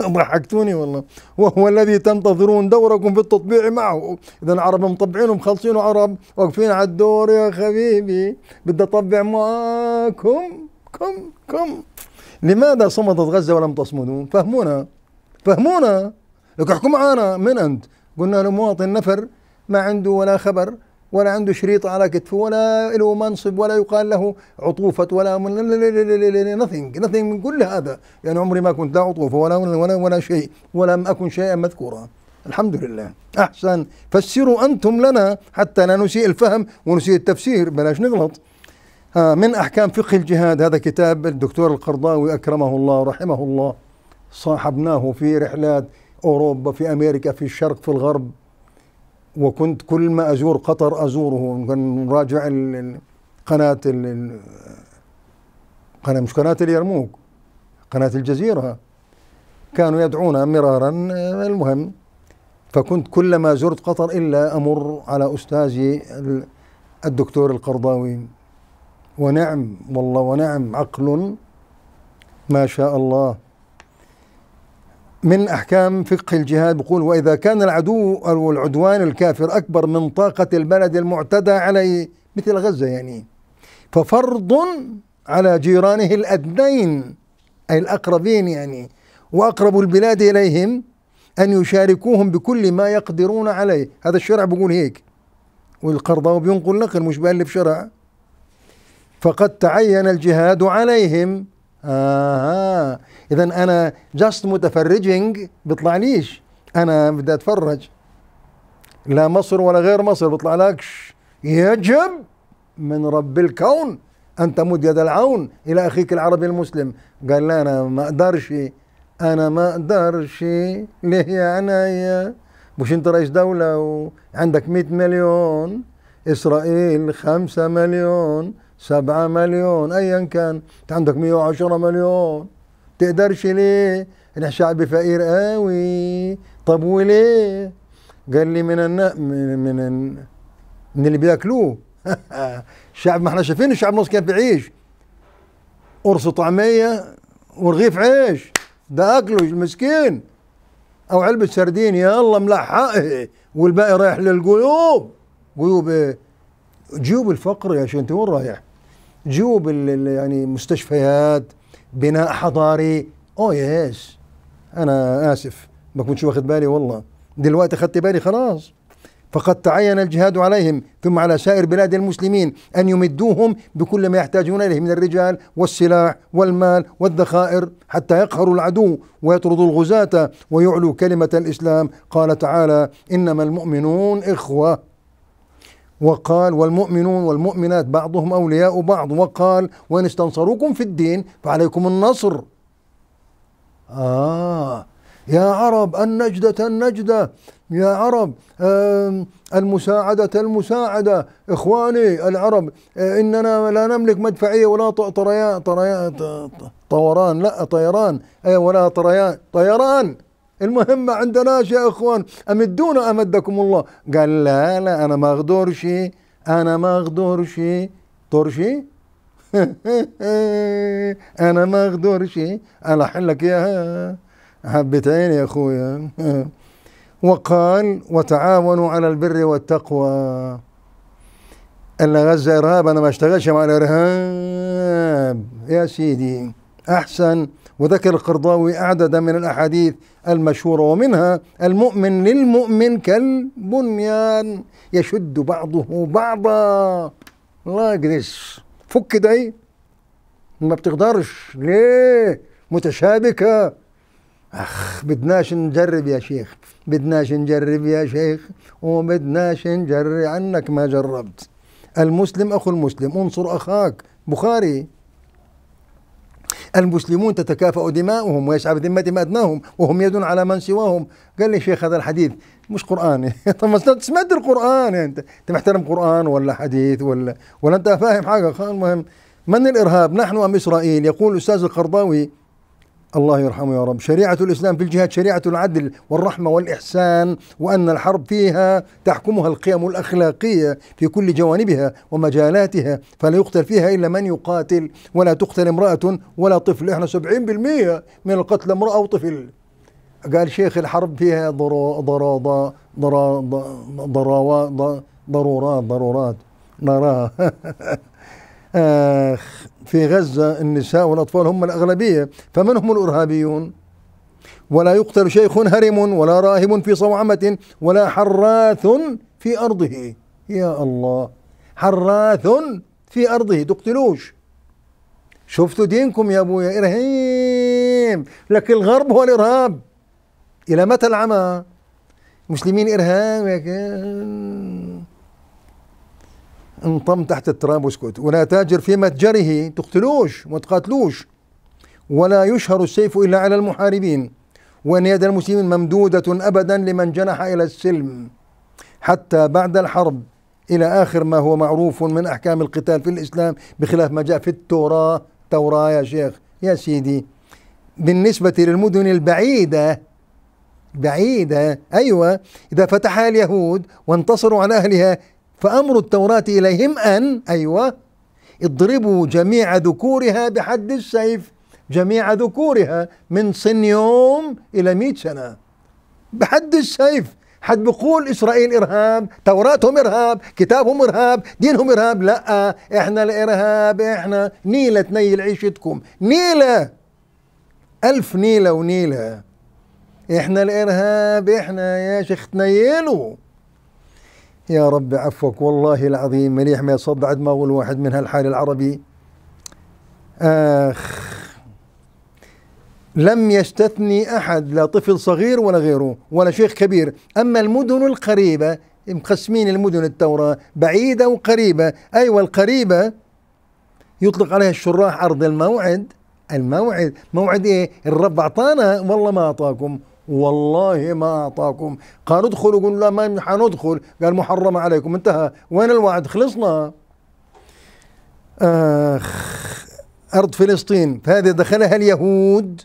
ضحكتوني والله وهو الذي تنتظرون دوركم في التطبيع معه اذا عرب مطبعين ومخلصين عرب واقفين على الدور يا حبيبي بدي اطبع معاكم كم كم لماذا صمتت غزه ولم تصمدوا فهمونا فهمونا لك احكوا معنا من انت قلنا له مواطن نفر ما عنده ولا خبر ولا عنده شريط على كتفه ولا له منصب ولا يقال له عطوفة ولا nothing nothing من كل هذا يعني عمري ما كنت لا عطوفة ولا ولا ولا شيء ولم أكن شيئا مذكورا الحمد لله أحسن فسروا أنتم لنا حتى لا نسيء الفهم ونسيء التفسير بلاش نغلط آه من أحكام فقه الجهاد هذا كتاب الدكتور القرضاوي أكرمه الله رحمه الله صاحبناه في رحلات أوروبا في أمريكا في الشرق في الغرب وكنت كل ما أزور قطر أزوره كان راجع قناة قناة مش قناة اليرموك قناة الجزيرة كانوا يدعونا مرارا آه، المهم فكنت كلما زرت قطر إلا أمر على أستاذي الدكتور القرضاوي ونعم والله ونعم عقل ما شاء الله من أحكام فقه الجهاد بقول وإذا كان العدو أو العدوان الكافر أكبر من طاقة البلد المعتدى عليه مثل غزة يعني ففرض على جيرانه الأدنين أي الأقربين يعني وأقرب البلاد إليهم أن يشاركوهم بكل ما يقدرون عليه هذا الشرع بيقول هيك والقرضاوي بينقل نقل مش بألف شرع فقد تعين الجهاد عليهم آه اذا انا جاست متفرجنج بيطلعليش انا بدي اتفرج لا مصر ولا غير مصر بيطلع لكش يجب من رب الكون ان تمد يد العون الى اخيك العربي المسلم قال لا انا ما اقدرش انا ما اقدرش ليه يا عناية مش انت رئيس دولة وعندك 100 مليون اسرائيل 5 مليون سبعة مليون أيا كان أنت عندك 110 مليون تقدرش ليه شعب فقير قوي طب وليه قال لي من النا... من من, ال... من اللي بياكلوه الشعب ما احنا شايفين الشعب مصر كيف بيعيش قرص طعميه ورغيف عيش ده اكله المسكين او علبه سردين يلا ملحقه والباقي رايح للجيوب جيوب ايه جيوب الفقر يا شيخ انت وين رايح جيوب يعني مستشفيات بناء حضاري او يس انا اسف ما كنتش واخد بالي والله دلوقتي اخذت بالي خلاص فقد تعين الجهاد عليهم ثم على سائر بلاد المسلمين أن يمدوهم بكل ما يحتاجون إليه من الرجال والسلاح والمال والذخائر حتى يقهروا العدو ويطردوا الغزاة ويعلوا كلمة الإسلام قال تعالى إنما المؤمنون إخوة وقال والمؤمنون والمؤمنات بعضهم أولياء بعض وقال وإن استنصروكم في الدين فعليكم النصر آه يا عرب النجدة النجدة يا عرب المساعدة المساعدة إخواني العرب إننا لا نملك مدفعية ولا طريان طريان طوران لا طيران ولا طريان طيران المهمة عندنا يا اخوان امدونا امدكم الله قال لا لا انا ما اقدرش انا ما اقدرش طرشي انا ما اقدرش أنا لك اياها حبتين يا اخويا وقال وتعاونوا على البر والتقوى اللي غزة ارهاب انا ما اشتغلش مع الارهاب يا سيدي احسن وذكر القرضاوي أعدد من الأحاديث المشهورة ومنها المؤمن للمؤمن كالبنيان يشد بعضه بعضا لا يجلس فك داي ما بتقدرش ليه متشابكة أخ بدناش نجرب يا شيخ بدناش نجرب يا شيخ وبدناش نجري عنك ما جربت المسلم أخو المسلم انصر أخاك بخاري المسلمون تتكافأ دماؤهم ويشعب ذمتهم أدناهم وهم يد على من سواهم قال لي شيخ هذا الحديث مش قرآن طب ما سمعت القرآن يعني. أنت أنت محترم قرآن ولا حديث ولا ولا أنت فاهم حاجة المهم من الإرهاب نحن أم إسرائيل يقول الأستاذ القرضاوي الله يرحمه يا رب شريعة الإسلام في الجهاد شريعة العدل والرحمة والإحسان وأن الحرب فيها تحكمها القيم الأخلاقية في كل جوانبها ومجالاتها فلا يقتل فيها إلا من يقاتل ولا تقتل امرأة ولا طفل إحنا 70% من القتل امرأة وطفل قال شيخ الحرب فيها ضرورات ضرورات ضرورات ضرورات نراها في غزة النساء والأطفال هم الأغلبية فمن هم الإرهابيون ولا يقتل شيخ هرم ولا راهب في صوعمة ولا حراث في أرضه يا الله حراث في أرضه تقتلوش شفتوا دينكم يا أبويا إرهيم لك الغرب هو الإرهاب إلى متى العمى مسلمين إرهاب يا كان انطم تحت التراب واسكت ولا تاجر في متجره تقتلوش وما تقاتلوش ولا يشهر السيف إلا على المحاربين وأن يد المسلمين ممدودة أبدا لمن جنح إلى السلم حتى بعد الحرب إلى آخر ما هو معروف من أحكام القتال في الإسلام بخلاف ما جاء في التوراة توراة يا شيخ يا سيدي بالنسبة للمدن البعيدة بعيدة أيوة إذا فتحها اليهود وانتصروا على أهلها فأمر التوراة إليهم أن أيوة اضربوا جميع ذكورها بحد السيف جميع ذكورها من سن يوم إلى مئة سنة بحد السيف حد بيقول إسرائيل إرهاب توراتهم إرهاب كتابهم إرهاب دينهم إرهاب لا إحنا الإرهاب إحنا نيلة تنيل عيشتكم نيلة ألف نيلة ونيلة إحنا الإرهاب إحنا يا شيخ تنيلوا يا رب عفوك والله العظيم مليح ما يصد بعد ما اقول واحد من هالحال العربي آخ لم يستثني أحد لا طفل صغير ولا غيره ولا شيخ كبير أما المدن القريبة مقسمين المدن التوراة بعيدة وقريبة أيوة القريبة يطلق عليها الشراح أرض الموعد الموعد موعد إيه الرب أعطانا والله ما أعطاكم والله ما أعطاكم قال ادخلوا قلنا لا ما حندخل قال محرم عليكم انتهى وين الوعد خلصنا آخ أرض فلسطين فهذه دخلها اليهود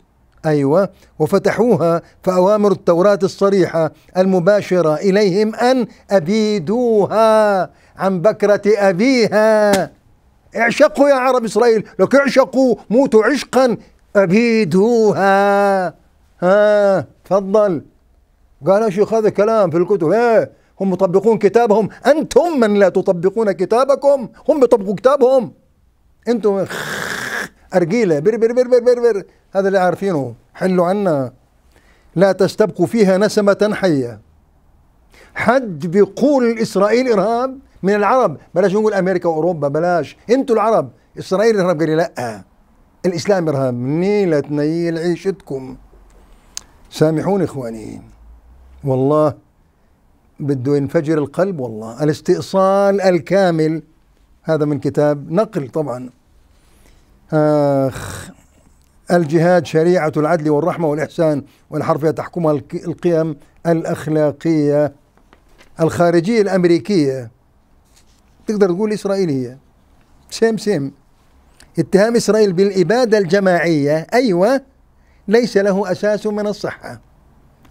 أيوة وفتحوها فأوامر التوراة الصريحة المباشرة إليهم أن أبيدوها عن بكرة أبيها اعشقوا يا عرب إسرائيل لك اعشقوا موتوا عشقا أبيدوها ها تفضل قال يا شيخ هذا كلام في الكتب ايه هم مطبقون كتابهم انتم من لا تطبقون كتابكم هم بيطبقوا كتابهم انتم ارجيله بر بر بر بر بر, بر. هذا اللي عارفينه حلوا عنا لا تستبقوا فيها نسمة حية حد بيقول إسرائيل إرهاب من العرب بلاش نقول أمريكا وأوروبا بلاش انتم العرب إسرائيل إرهاب قال لي لأ الإسلام إرهاب نيلة نيل عيشتكم سامحوني إخواني والله بده ينفجر القلب والله الاستئصال الكامل هذا من كتاب نقل طبعا آخ الجهاد شريعة العدل والرحمة والإحسان والحرفية تحكمها القيم الأخلاقية الخارجية الأمريكية تقدر تقول إسرائيلية سيم سيم اتهام إسرائيل بالإبادة الجماعية أيوة ليس له أساس من الصحة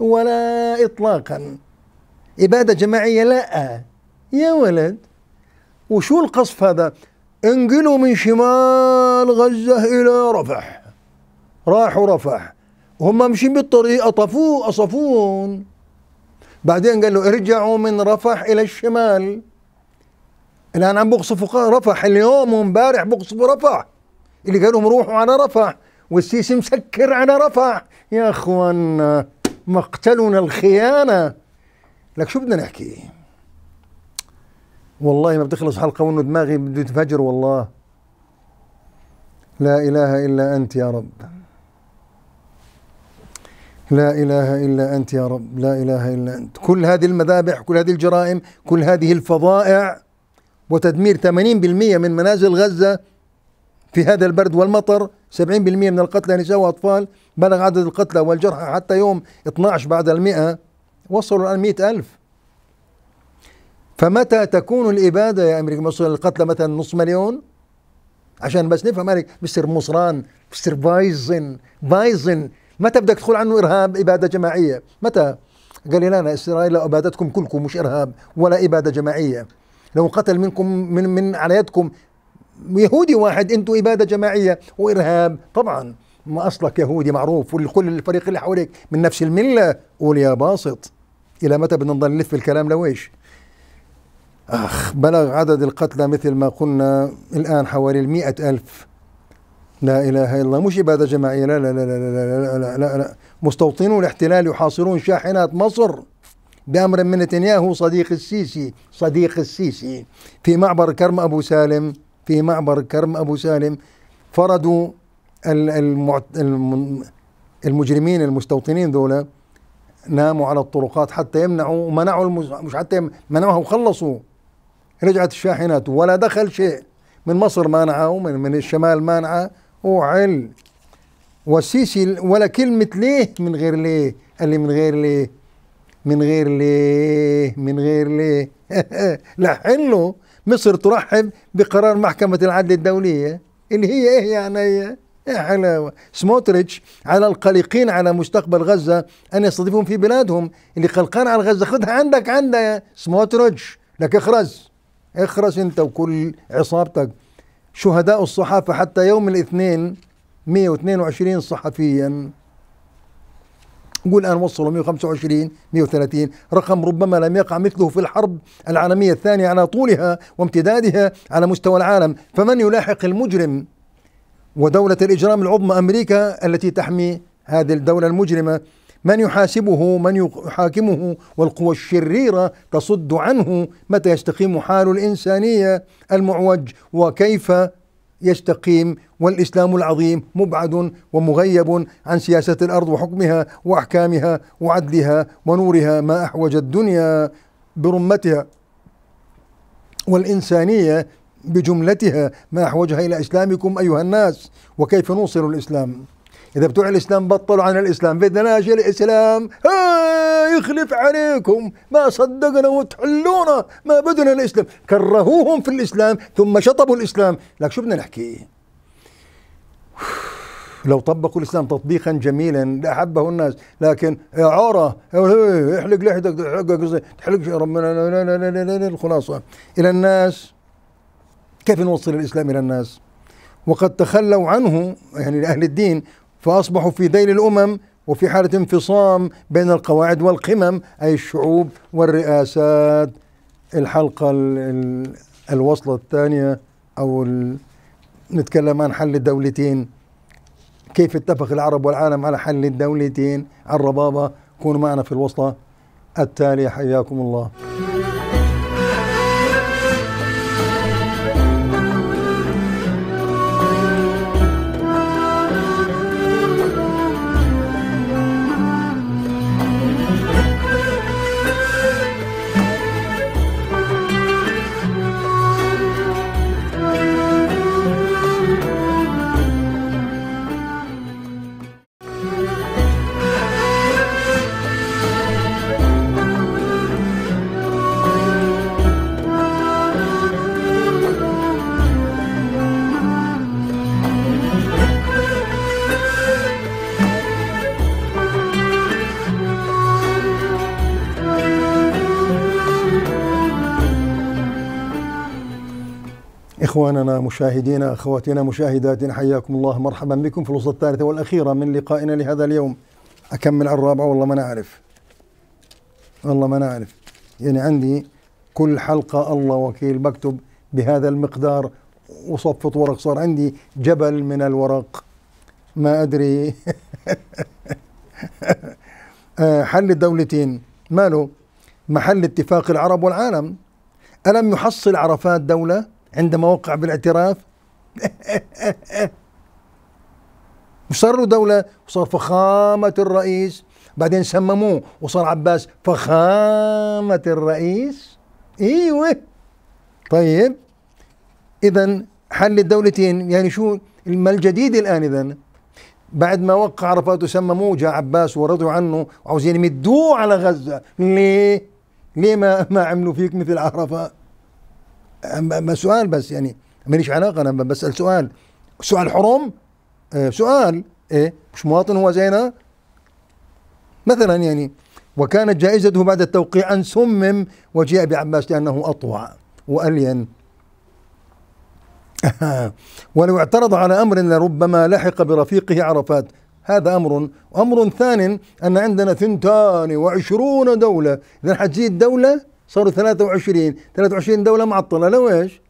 ولا إطلاقا إبادة جماعية لا يا ولد وشو القصف هذا انقلوا من شمال غزة إلى رفح راحوا رفح وهم ماشيين بالطريق أطفوه أصفون بعدين قالوا ارجعوا من رفح إلى الشمال الآن عم بقصفوا رفح اليوم وامبارح بقصفوا رفح اللي قالوا روحوا على رفح والسيسي مسكر على رفح يا اخوانا مقتلنا الخيانه لك شو بدنا نحكي والله ما بتخلص حلقه وانه دماغي بده يتفجر والله لا اله الا انت يا رب لا اله الا انت يا رب لا اله الا انت كل هذه المذابح كل هذه الجرائم كل هذه الفظائع وتدمير 80% من منازل غزه في هذا البرد والمطر 70% من القتلى نساء يعني وأطفال بلغ عدد القتلى والجرحى حتى يوم 12 بعد المئة وصلوا الآن 100 ألف فمتى تكون الإبادة يا أمريكا مصر القتلى مثلا نص مليون عشان بس نفهم عليك مستر مصران مستر بايزن بايزن متى بدك تقول عنه إرهاب إبادة جماعية متى قال لي لا لا إسرائيل أبادتكم كلكم مش إرهاب ولا إبادة جماعية لو قتل منكم من من على يدكم يهودي واحد انتوا اباده جماعيه وارهاب طبعا ما اصلك يهودي معروف والكل الفريق اللي حواليك من نفس المله قول يا باسط الى متى بدنا نضل نلف الكلام لويش اخ بلغ عدد القتلى مثل ما قلنا الان حوالي المئة الف لا اله الا الله مش اباده جماعيه لا لا لا لا لا لا, لا, لا, لا. مستوطنو الاحتلال يحاصرون شاحنات مصر بامر من نتنياهو صديق السيسي صديق السيسي في معبر كرم ابو سالم في معبر كرم أبو سالم فردوا المجرمين المستوطنين ذولا ناموا على الطرقات حتى يمنعوا ومنعوا مش حتى منعوها وخلصوا رجعت الشاحنات ولا دخل شيء من مصر مانعه ومن من الشمال مانعه وعل والسيسي ولا كلمة ليه من غير ليه قال لي من غير ليه من غير ليه من غير ليه لحن له مصر ترحب بقرار محكمة العدل الدولية اللي هي إيه يعني يا إيه حلاوة سموتريتش على القلقين على مستقبل غزة أن يستضيفهم في بلادهم اللي قلقان على غزة خدها عندك عندها يا سموتريتش لك اخرس اخرس انت وكل عصابتك شهداء الصحافة حتى يوم الاثنين 122 صحفيا نقول الآن وصلوا 125 130 رقم ربما لم يقع مثله في الحرب العالمية الثانية على طولها وامتدادها على مستوى العالم فمن يلاحق المجرم ودولة الإجرام العظمى أمريكا التي تحمي هذه الدولة المجرمة من يحاسبه من يحاكمه والقوى الشريرة تصد عنه متى يستقيم حال الإنسانية المعوج وكيف يستقيم والإسلام العظيم مبعد ومغيب عن سياسة الأرض وحكمها وأحكامها وعدلها ونورها ما أحوج الدنيا برمتها والإنسانية بجملتها ما أحوجها إلى إسلامكم أيها الناس وكيف نوصل الإسلام اذا بتوع الاسلام بطلوا عن الاسلام بدناش الاسلام يخلف عليكم ما صدقنا وتحلونا ما بدنا الاسلام كرهوهم في الاسلام ثم شطبوا الاسلام لك شو بدنا نحكي لو طبقوا الاسلام تطبيقا جميلا لاحبه الناس لكن يا عوره احلق لحيتك تحلق تحلق ربنا الخلاصه الى الناس كيف نوصل الاسلام الى الناس وقد تخلوا عنه يعني لاهل الدين فأصبحوا في ذيل الأمم وفي حالة انفصام بين القواعد والقمم أي الشعوب والرئاسات الحلقة الوصلة الثانية أو نتكلم عن حل الدولتين كيف اتفق العرب والعالم على حل الدولتين الربابة كونوا معنا في الوصلة التالية حياكم الله إخواننا مشاهدينا أخواتنا مشاهداتنا حياكم الله مرحبا بكم في الوصلة الثالثة والأخيرة من لقائنا لهذا اليوم أكمل على الرابعة والله ما نعرف والله ما نعرف يعني عندي كل حلقة الله وكيل بكتب بهذا المقدار وصفط ورق صار عندي جبل من الورق ما أدري آه، حل الدولتين ماله محل اتفاق العرب والعالم ألم يحصل عرفات دولة عندما وقع بالاعتراف وصار له دولة وصار فخامة الرئيس بعدين سمموه وصار عباس فخامة الرئيس ايوه طيب اذا حل الدولتين يعني شو ما الجديد الان اذا بعد ما وقع عرفات وسمموه جاء عباس ورضوا عنه وعاوزين يمدوه على غزه ليه؟ ليه ما ما عملوا فيك مثل عرفات؟ سؤال بس يعني ماليش علاقه انا بسال سؤال سؤال حرم آه سؤال ايه مش مواطن هو زينا مثلا يعني وكانت جائزته بعد التوقيع ان سمم وجيء بعباس لانه اطوع والين ولو اعترض على امر لربما لحق برفيقه عرفات هذا امر امر ثان ان عندنا 22 دولة اذا حتزيد دولة صاروا 23 23 دولة معطلة لو ايش؟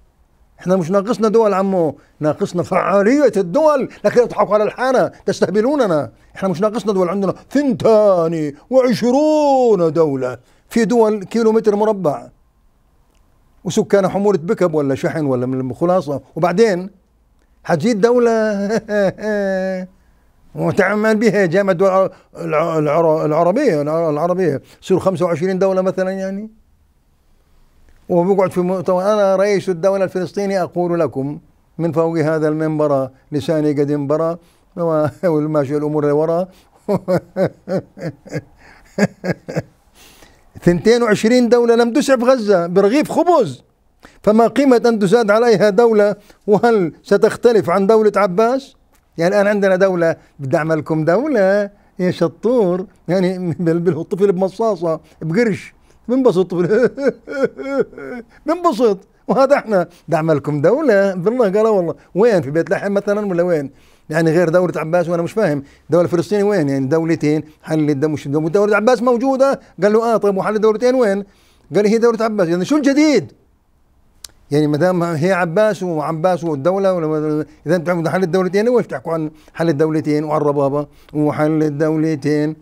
احنا مش ناقصنا دول عمو ناقصنا فعالية الدول لكن تضحكوا على الحانة تستهبلوننا احنا مش ناقصنا دول عندنا ثنتان وعشرون دولة في دول كيلومتر مربع وسكان حمولة بكب ولا شحن ولا من خلاصة وبعدين حتجي دولة وتعمل بها جامعة الدول العربية العربية تصير 25 دولة مثلا يعني وبقعد في مؤتمر أنا رئيس الدولة الفلسطيني أقول لكم من فوق هذا المنبر لساني قد انبرى وماشي الأمور لورا 22 دولة لم تسعف غزة برغيف خبز فما قيمة أن تساد عليها دولة وهل ستختلف عن دولة عباس؟ يعني الآن عندنا دولة بدي أعمل لكم دولة يا شطور يعني بالطفل الطفل بمصاصة بقرش بنبسط بنبسط وهذا احنا دعم لكم دولة بالله قال والله وين في بيت لحم مثلا ولا وين يعني غير دولة عباس وانا مش فاهم دولة فلسطينية وين يعني دولتين حل الدم مش الدم دولة عباس موجودة قال له اه طيب وحل دولتين وين قال هي دولة عباس يعني شو الجديد يعني ما دام هي عباس وعباس والدولة اذا انتم حل الدولتين وين تحكوا عن حل الدولتين وعن الربابة وحل الدولتين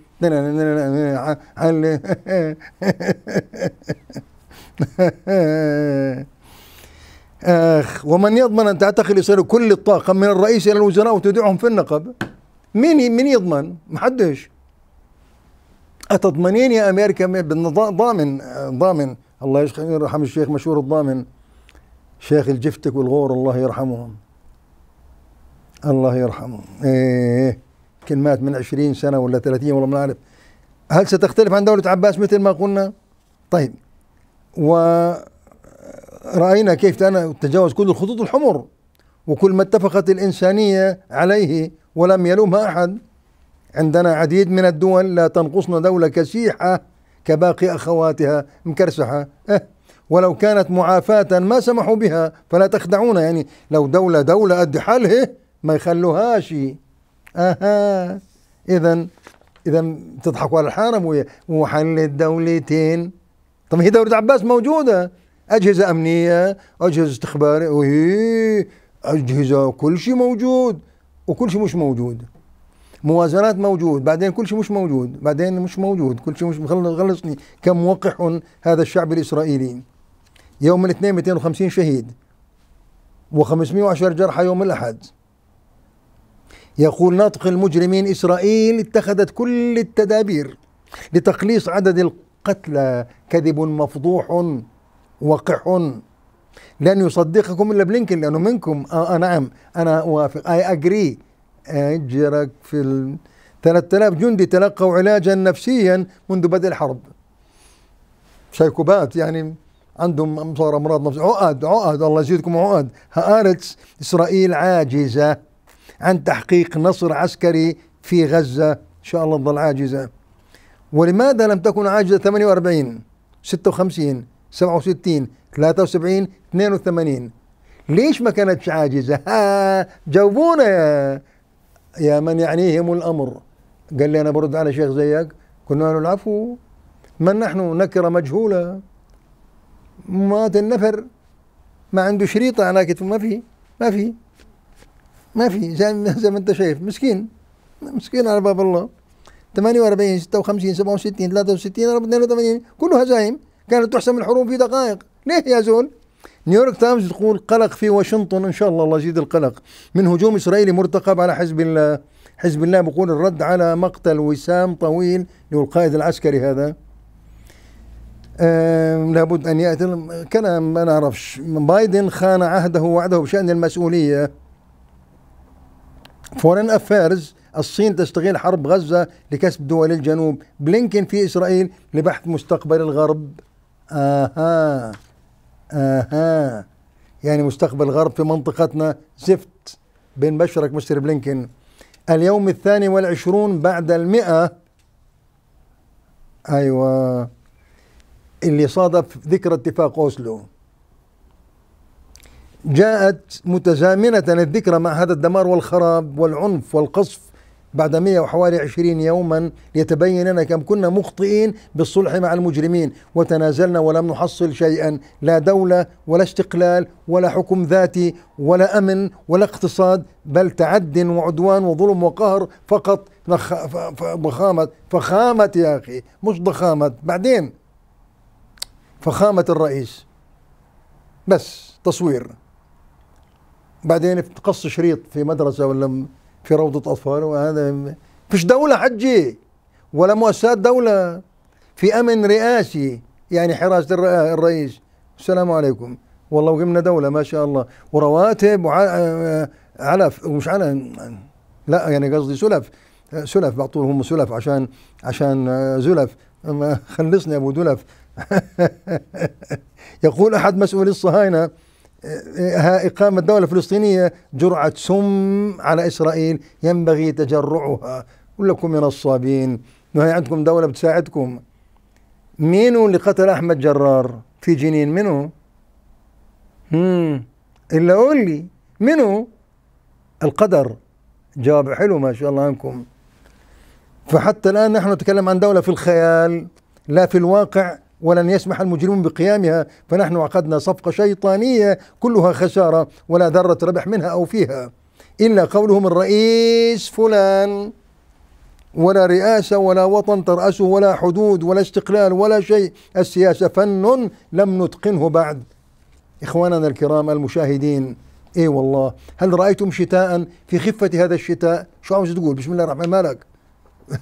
اخ ومن يضمن ان تعتقل يصير كل الطاقم من الرئيس الى الوزراء وتودعهم في النقب مين مين يضمن؟ محدش اتضمنين يا امريكا ضامن ضامن الله يرحم الشيخ مشهور الضامن شيخ الجفتك والغور الله يرحمهم الله يرحمهم ايه مات من 20 سنة ولا 30 ولا ما أعرف هل ستختلف عن دولة عباس مثل ما قلنا طيب ورأينا كيف تجاوز كل الخطوط الحمر وكل ما اتفقت الإنسانية عليه ولم يلومها أحد عندنا عديد من الدول لا تنقصنا دولة كسيحة كباقي أخواتها مكرسحة أه ولو كانت معافاة ما سمحوا بها فلا تخدعونا يعني لو دولة دولة قد حالها ما يخلوهاش أها إذا إذا تضحكوا على الحرم وحل الدولتين طب هي دولة عباس موجودة أجهزة أمنية أجهزة استخبارية وهي أجهزة كل شيء موجود وكل شيء مش موجود موازنات موجود بعدين كل شيء مش موجود بعدين مش موجود كل شيء مش خلصني كم وقح هذا الشعب الإسرائيلي يوم الاثنين 250 شهيد و510 جرحى يوم الأحد يقول ناطق المجرمين إسرائيل اتخذت كل التدابير لتقليص عدد القتلى كذب مفضوح وقح لن يصدقكم إلا بلينكن لأنه منكم آه, آه نعم أنا أوافق أي أجري أجرك في ال 3000 جندي تلقوا علاجا نفسيا منذ بدء الحرب سايكوبات يعني عندهم صار امراض نفسيه عقد عقد الله يزيدكم عقد هارتس اسرائيل عاجزه عن تحقيق نصر عسكري في غزة إن شاء الله تظل عاجزة ولماذا لم تكن عاجزة 48 56 67 73 82 ليش ما كانتش عاجزة ها جاوبونا يا, يا من يعنيهم الأمر قال لي أنا برد على شيخ زيك قلنا له العفو من نحن نكرة مجهولة مات النفر ما عنده شريطة على كتفه ما في ما في ما في زي, زي ما انت شايف مسكين مسكين على باب الله 48 56 67 63 82 كله هزايم كانت تحسم الحروب في دقائق ليه يا زول؟ نيويورك تايمز تقول قلق في واشنطن ان شاء الله الله يزيد القلق من هجوم اسرائيلي مرتقب على حزب الله حزب الله بقول الرد على مقتل وسام طويل للقائد العسكري هذا أه لابد ان ياتي كلام ما نعرفش بايدن خان عهده ووعده بشان المسؤوليه فورين افيرز الصين تستغل حرب غزة لكسب دول الجنوب بلينكن في إسرائيل لبحث مستقبل الغرب آها آها آه، آه. يعني مستقبل الغرب في منطقتنا زفت بين بشرك مستر بلينكن اليوم الثاني والعشرون بعد المئة أيوة اللي صادف ذكرى اتفاق أوسلو جاءت متزامنة الذكرى مع هذا الدمار والخراب والعنف والقصف بعد 100 وحوالي 20 يوما ليتبين لنا كم كنا مخطئين بالصلح مع المجرمين وتنازلنا ولم نحصل شيئا لا دولة ولا استقلال ولا حكم ذاتي ولا أمن ولا اقتصاد بل تعد وعدوان وظلم وقهر فقط فخامة فخامة يا أخي مش ضخامة بعدين فخامة الرئيس بس تصوير بعدين تقص شريط في مدرسه ولا في روضه اطفال وهذا فيش دوله حجي ولا مؤسسات دوله في امن رئاسي يعني حراسه الرئيس السلام عليكم والله وقمنا دوله ما شاء الله ورواتب وعلف آه، ومش علف لا يعني قصدي سلف سلف بعطول هم سلف عشان عشان آه، زلف خلصني ابو دلف يقول احد مسؤولي الصهاينه إقامة دولة فلسطينية جرعة سم على إسرائيل ينبغي تجرعها كلكم من الصابين وهي عندكم دولة بتساعدكم مين اللي قتل أحمد جرار في جنين منو هم إلا قول لي منو القدر جواب حلو ما شاء الله عنكم فحتى الآن نحن نتكلم عن دولة في الخيال لا في الواقع ولن يسمح المجرمون بقيامها فنحن عقدنا صفقة شيطانية كلها خسارة ولا ذرة ربح منها أو فيها إلا قولهم الرئيس فلان ولا رئاسة ولا وطن ترأسه ولا حدود ولا استقلال ولا شيء السياسة فن لم نتقنه بعد إخواننا الكرام المشاهدين إي والله هل رأيتم شتاء في خفة هذا الشتاء شو عاوز تقول بسم الله الرحمن مالك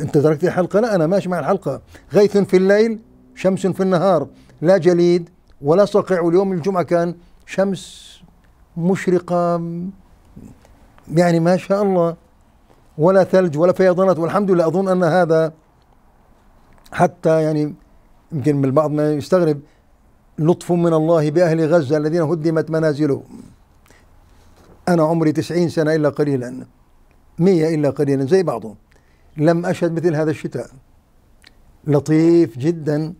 أنت تركت الحلقة لا أنا ماشي مع الحلقة غيث في الليل شمس في النهار لا جليد ولا صقع واليوم الجمعة كان شمس مشرقة يعني ما شاء الله ولا ثلج ولا فيضانات والحمد لله أظن أن هذا حتى يعني يمكن البعض ما يستغرب لطف من الله بأهل غزة الذين هدمت منازلهم أنا عمري تسعين سنة إلا قليلا مية إلا قليلا زي بعضهم لم أشهد مثل هذا الشتاء لطيف جدا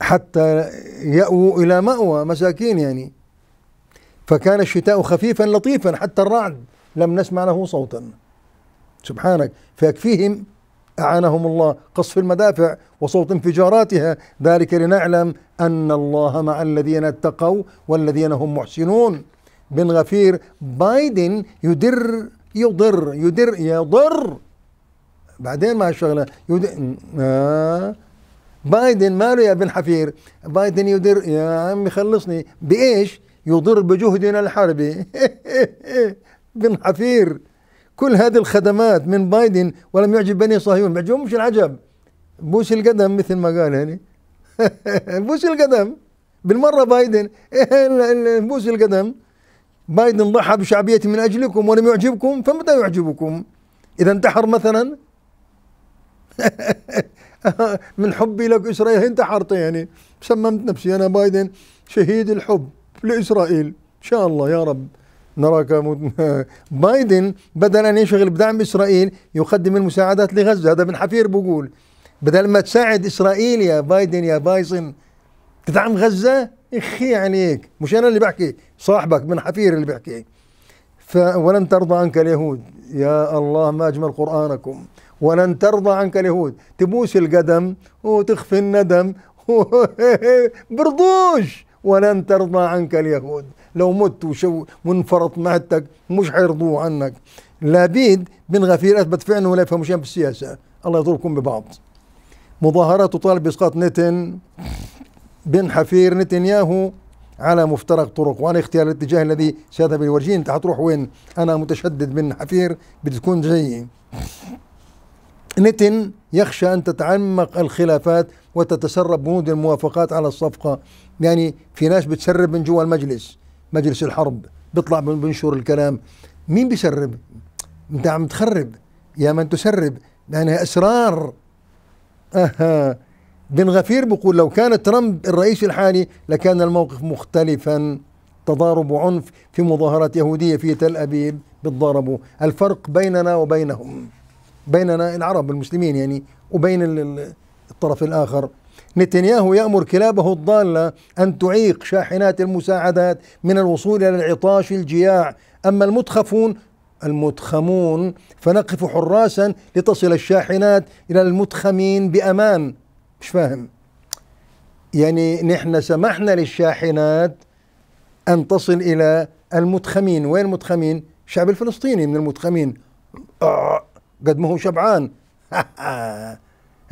حتى يأووا إلى مأوى مساكين يعني فكان الشتاء خفيفا لطيفا حتى الرعد لم نسمع له صوتا سبحانك فيكفيهم أعانهم الله قصف المدافع وصوت انفجاراتها ذلك لنعلم أن الله مع الذين اتقوا والذين هم محسنون بن غفير بايدن يدر يضر يدر يضر بعدين مع الشغلة يدر آه بايدن ماله يا بن حفير بايدن يدر يا عمي خلصني بايش يضر بجهدنا الحربي بن حفير كل هذه الخدمات من بايدن ولم يعجب بني صهيون ما مش العجب بوس القدم مثل ما قال هني بوس القدم بالمره بايدن بوس القدم بايدن ضحى بشعبيته من اجلكم ولم يعجبكم فمتى يعجبكم؟ اذا انتحر مثلا من حبي لك إسرائيل انتحرت يعني سممت نفسي أنا بايدن شهيد الحب لإسرائيل إن شاء الله يا رب نراك مد... بايدن بدل أن ينشغل بدعم إسرائيل يقدم المساعدات لغزة هذا بن حفير بقول بدل ما تساعد إسرائيل يا بايدن يا بايسن تدعم غزة اخي عليك مش أنا اللي بحكي صاحبك بن حفير اللي بحكي ولن ترضى عنك اليهود يا الله ما أجمل قرآنكم ولن ترضى عنك اليهود تبوس القدم وتخفي الندم برضوش ولن ترضى عنك اليهود لو مت وشو منفرط معدتك مش حيرضوا عنك لابيد بن غفير اثبت فعلا ولا يفهم شيء بالسياسه الله يضربكم ببعض مظاهرات تطالب باسقاط نتن بن حفير نتنياهو على مفترق طرق وانا اختيار الاتجاه الذي سيذهب الورجين انت حتروح وين انا متشدد بن حفير بتكون زيي نتن يخشى أن تتعمق الخلافات وتتسرب بنود الموافقات على الصفقة يعني في ناس بتسرب من جوا المجلس مجلس الحرب بيطلع بنشر الكلام مين بيسرب انت عم تخرب يا من تسرب يعني أسرار أها بن غفير بيقول لو كان ترامب الرئيس الحالي لكان الموقف مختلفا تضارب عنف في مظاهرات يهودية في تل أبيب بتضاربوا الفرق بيننا وبينهم بيننا العرب المسلمين يعني وبين الطرف الآخر نتنياهو يأمر كلابه الضالة أن تعيق شاحنات المساعدات من الوصول إلى العطاش الجياع أما المتخفون المتخمون فنقف حراسا لتصل الشاحنات إلى المتخمين بأمان مش فاهم يعني نحن سمحنا للشاحنات أن تصل إلى المتخمين وين المتخمين؟ الشعب الفلسطيني من المتخمين آه. قد ما هو شبعان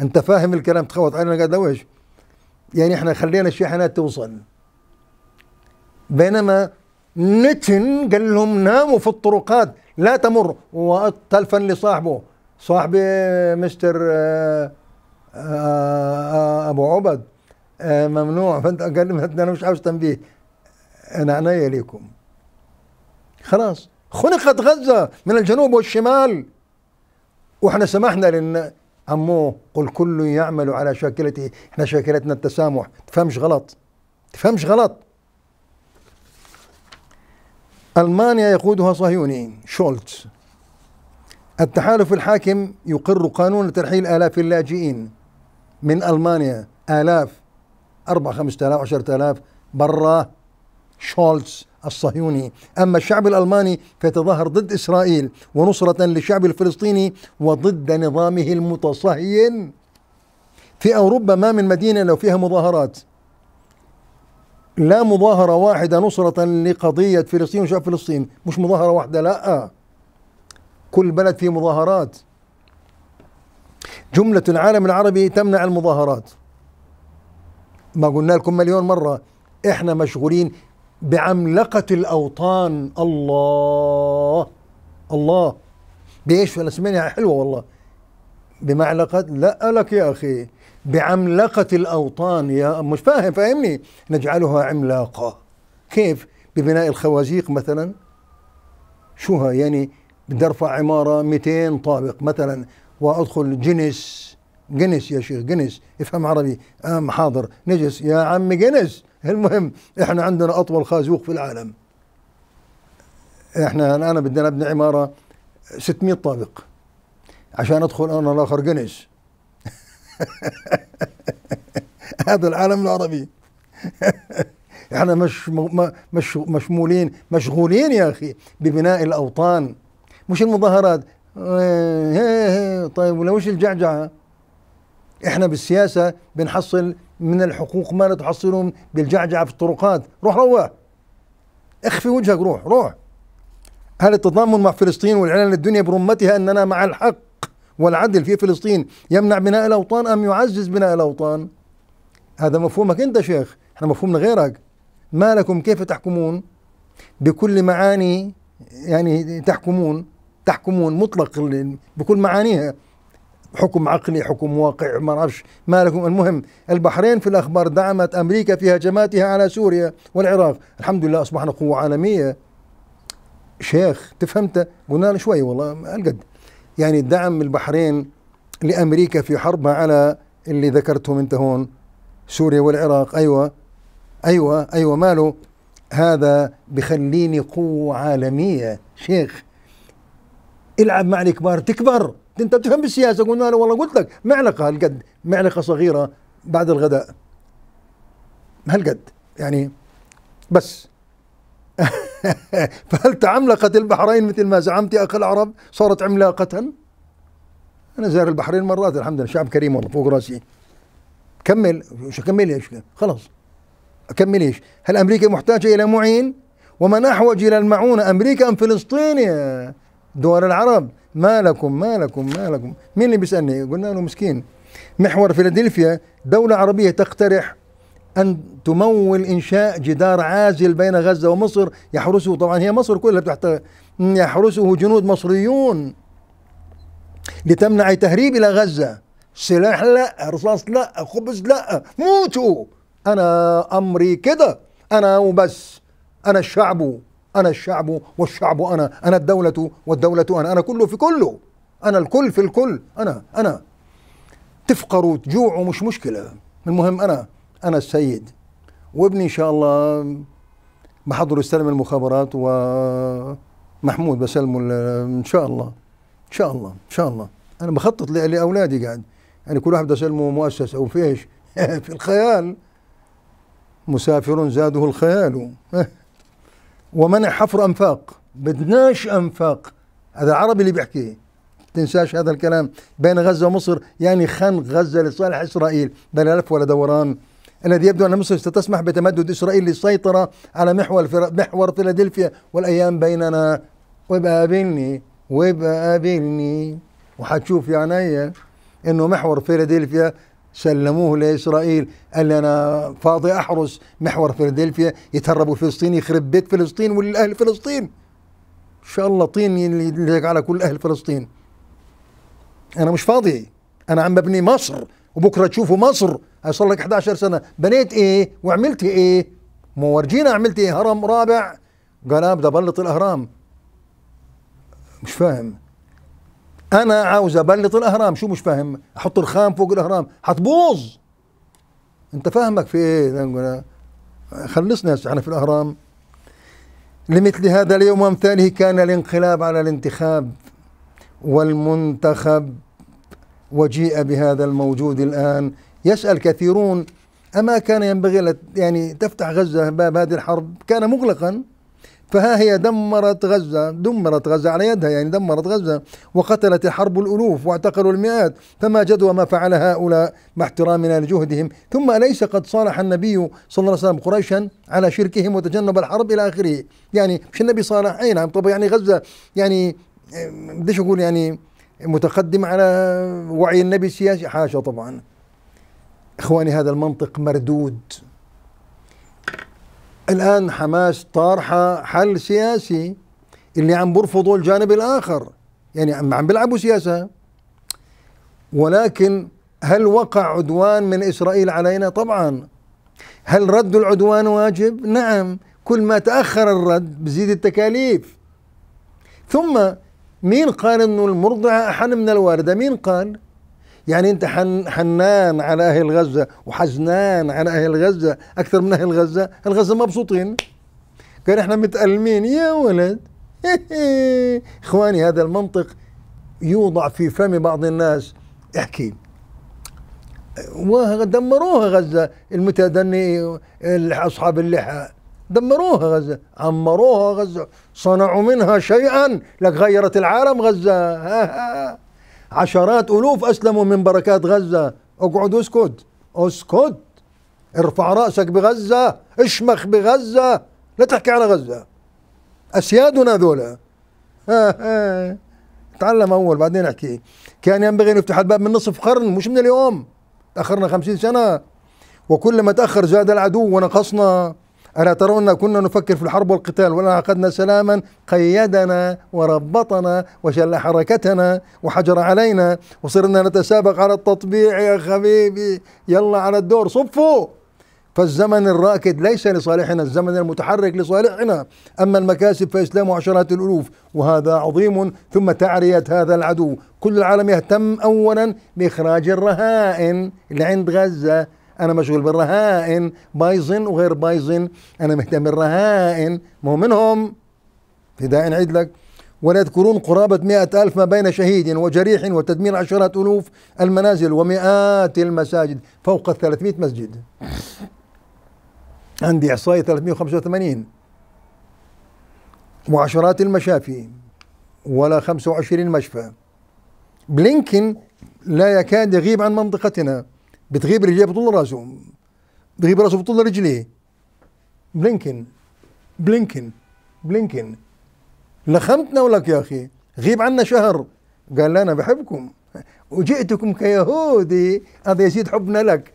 انت فاهم الكلام تخوت علينا قاعد لويش يعني احنا خلينا الشاحنات توصل بينما نتن قال لهم ناموا في الطرقات لا تمر وتلفن لصاحبه صاحبي مستر آه، آه، آه، ابو عبد ممنوع فانت قال انا مش عاوز تنبيه انا عناية ليكم خلاص خنقت غزة من الجنوب والشمال واحنا سمحنا لان عموه قل كل يعمل على شاكلته احنا شاكلتنا التسامح تفهمش غلط تفهمش غلط المانيا يقودها صهيوني شولتز التحالف الحاكم يقر قانون ترحيل آلاف اللاجئين من ألمانيا آلاف أربع خمسة آلاف عشرة آلاف برا شولتز الصهيوني أما الشعب الألماني فيتظاهر ضد إسرائيل ونصرة للشعب الفلسطيني وضد نظامه المتصهين في أوروبا ما من مدينة لو فيها مظاهرات لا مظاهرة واحدة نصرة لقضية فلسطين وشعب فلسطين مش مظاهرة واحدة لا كل بلد فيه مظاهرات جملة العالم العربي تمنع المظاهرات ما قلنا لكم مليون مرة احنا مشغولين بعملقة الأوطان الله الله بإيش فلسمينها حلوة والله بمعلقة لا لك يا أخي بعملقة الأوطان يا مش فاهم فاهمني نجعلها عملاقة كيف ببناء الخوازيق مثلا شو ها يعني بدي ارفع عمارة 200 طابق مثلا وادخل جنس جنس يا شيخ جنس افهم عربي أم حاضر نجس يا عمي جنس المهم احنا عندنا اطول خازوق في العالم احنا الان بدنا نبني عماره 600 طابق عشان ادخل انا الاخر قنش هذا العالم العربي احنا مش مش مشمولين مشغولين يا اخي ببناء الاوطان مش المظاهرات إيه، إيه، إيه، طيب ولا وش الجعجعه احنا بالسياسه بنحصل من الحقوق ما لا تحصلهم بالجعجعة في الطرقات روح روح اخفي وجهك روح روح هل التضامن مع فلسطين والإعلان للدنيا برمتها أننا مع الحق والعدل في فلسطين يمنع بناء الأوطان أم يعزز بناء الأوطان هذا مفهومك أنت شيخ احنا مفهومنا غيرك ما لكم كيف تحكمون بكل معاني يعني تحكمون تحكمون مطلق بكل معانيها حكم عقلي حكم واقع ما اعرفش ما لكم المهم البحرين في الاخبار دعمت امريكا في هجماتها على سوريا والعراق الحمد لله اصبحنا قوه عالميه شيخ تفهمت قلنا له شوي والله القد يعني دعم البحرين لامريكا في حربها على اللي ذكرتهم انت هون سوريا والعراق ايوه ايوه ايوه ماله هذا بخليني قوه عالميه شيخ العب مع الكبار تكبر انت بتفهم بالسياسه قلنا له والله قلت لك معلقه هالقد معلقه صغيره بعد الغداء هالقد يعني بس فهل تعملقت البحرين مثل ما زعمت يا اخي العرب صارت عملاقه؟ انا زار البحرين مرات الحمد لله شعب كريم والله فوق راسي كمل شو كمل ايش خلاص اكمل ايش؟ هل امريكا محتاجه الى معين؟ ومن احوج الى المعونه امريكا ام فلسطين يا دول العرب ما لكم ما لكم ما لكم مين اللي بيسألني قلنا له مسكين محور فيلادلفيا دولة عربية تقترح أن تمول إنشاء جدار عازل بين غزة ومصر يحرسه طبعا هي مصر كلها تحت يحرسه جنود مصريون لتمنع تهريب إلى غزة سلاح لا رصاص لا خبز لا موتوا أنا أمري كده أنا وبس أنا الشعب أنا الشعب والشعب أنا أنا الدولة والدولة أنا أنا كله في كله أنا الكل في الكل أنا أنا تفقروا تجوعوا ومش مشكلة المهم أنا أنا السيد وابني إن شاء الله بحضر استلم المخابرات ومحمود بسلمه إن شاء الله إن شاء الله إن شاء الله أنا بخطط لأولادي قاعد يعني كل واحد بسلمه مؤسسة أو فيش في الخيال مسافر زاده الخيال ومنع حفر انفاق بدناش انفاق هذا العربي اللي بيحكي تنساش هذا الكلام بين غزة ومصر يعني خنق غزة لصالح إسرائيل بلا لف ولا دوران الذي يبدو أن مصر ستسمح بتمدد إسرائيل للسيطرة على محور محور فيلادلفيا والأيام بيننا وابقى قابلني وابقى قابلني وهتشوف يا عينيا انه محور فيلادلفيا سلموه لاسرائيل قال لي انا فاضي احرس محور فيلادلفيا يتهربوا فلسطين يخرب بيت فلسطين والاهل فلسطين ان شاء الله طين يليق على كل اهل فلسطين انا مش فاضي انا عم ببني مصر وبكره تشوفوا مصر صار لك 11 سنه بنيت ايه وعملت ايه مو ورجينا عملت ايه هرم رابع قلاب ده بلط الاهرام مش فاهم انا عاوز ابلط الاهرام شو مش فاهم احط الخام فوق الاهرام حتبوظ انت فاهمك في ايه خلصنا احنا في الاهرام لمثل هذا اليوم وامثاله كان الانقلاب على الانتخاب والمنتخب وجيء بهذا الموجود الان يسال كثيرون اما كان ينبغي يعني تفتح غزه باب هذه الحرب كان مغلقا فها هي دمرت غزة دمرت غزة على يدها يعني دمرت غزة وقتلت الحرب الألوف واعتقلوا المئات فما جدوى ما فعل هؤلاء مع احترامنا لجهدهم ثم أليس قد صالح النبي صلى الله عليه وسلم قريشا على شركهم وتجنب الحرب إلى آخره يعني مش النبي صالح أي نعم طب يعني غزة يعني بديش أقول يعني متقدم على وعي النبي السياسي حاشا طبعا إخواني هذا المنطق مردود الآن حماس طارحة حل سياسي اللي عم برفضوا الجانب الآخر يعني عم بيلعبوا سياسة ولكن هل وقع عدوان من إسرائيل علينا؟ طبعا هل رد العدوان واجب؟ نعم كل ما تأخر الرد بزيد التكاليف ثم مين قال أنه المرضعة أحن من الواردة؟ مين قال؟ يعني انت حن حنان على اهل غزه وحزنان على اهل غزه اكثر من اهل غزه اهل غزه مبسوطين كان احنا متالمين يا ولد اخواني هذا المنطق يوضع في فم بعض الناس احكي ودمروها غزه المتدني اصحاب اللحى دمروها غزة عمروها غزة صنعوا منها شيئا لك غيرت العالم غزة عشرات ألوف أسلموا من بركات غزة اقعد اسكت اسكت ارفع رأسك بغزة اشمخ بغزة لا تحكي على غزة أسيادنا ذولا تعلم أول بعدين أحكي كان ينبغي أن يفتح الباب من نصف قرن مش من اليوم تأخرنا خمسين سنة وكلما تأخر زاد العدو ونقصنا ألا ترون كنا نفكر في الحرب والقتال ولا عقدنا سلاما قيدنا وربطنا وشل حركتنا وحجر علينا وصرنا نتسابق على التطبيع يا حبيبي يلا على الدور صفوا فالزمن الراكد ليس لصالحنا الزمن المتحرك لصالحنا أما المكاسب فإسلام عشرات الألوف وهذا عظيم ثم تعرية هذا العدو كل العالم يهتم أولا بإخراج الرهائن اللي عند غزة انا مشغول بالرهائن بايظن وغير بايظن انا مهتم بالرهائن ما هو منهم داعي نعيد لك ولا يذكرون قرابة مئة ألف ما بين شهيد وجريح وتدمير عشرات ألوف المنازل ومئات المساجد فوق الثلاثمائة مسجد عندي إحصائي 385 وعشرات المشافي ولا 25 مشفى بلينكن لا يكاد يغيب عن منطقتنا بتغيب رجليه بطول راسه بتغيب راسه بطول رجليه بلينكن بلينكن بلينكن لخمتنا ولك يا اخي غيب عنا شهر قال لا انا بحبكم وجئتكم كيهودي هذا يزيد حبنا لك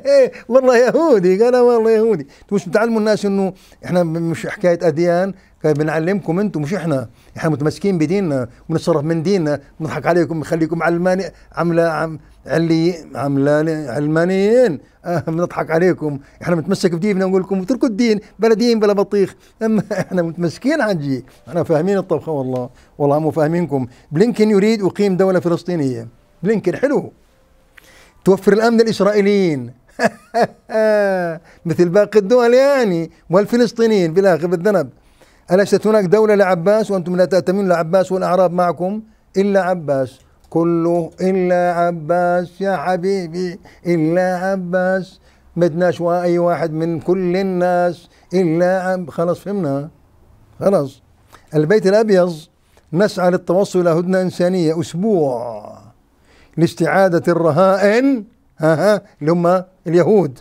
والله يهودي قال والله يهودي انتم مش بتعلموا الناس انه احنا مش حكايه اديان بنعلمكم انتم مش احنا احنا متمسكين بديننا ونصرف من ديننا بنضحك عليكم بنخليكم علماني عمله عم اللي علماني علمانيين آه بنضحك عليكم احنا متمسك بديننا نقول لكم اتركوا الدين بلا دين بلا بطيخ اما احنا متمسكين عن جي احنا فاهمين الطبخه والله والله مو فاهمينكم بلينكن يريد يقيم دوله فلسطينيه بلينكن حلو توفر الامن الاسرائيليين مثل باقي الدول يعني والفلسطينيين بالاخر بالذنب أليست هناك دولة لعباس وأنتم لا تأتمون لعباس والأعراب معكم إلا عباس كله إلا عباس يا حبيبي إلا عباس بدناش أي واحد من كل الناس إلا عب خلص فهمنا خلص البيت الأبيض نسعى للتوصل إلى هدنة إنسانية أسبوع لاستعادة الرهائن ها ها اللي هم اليهود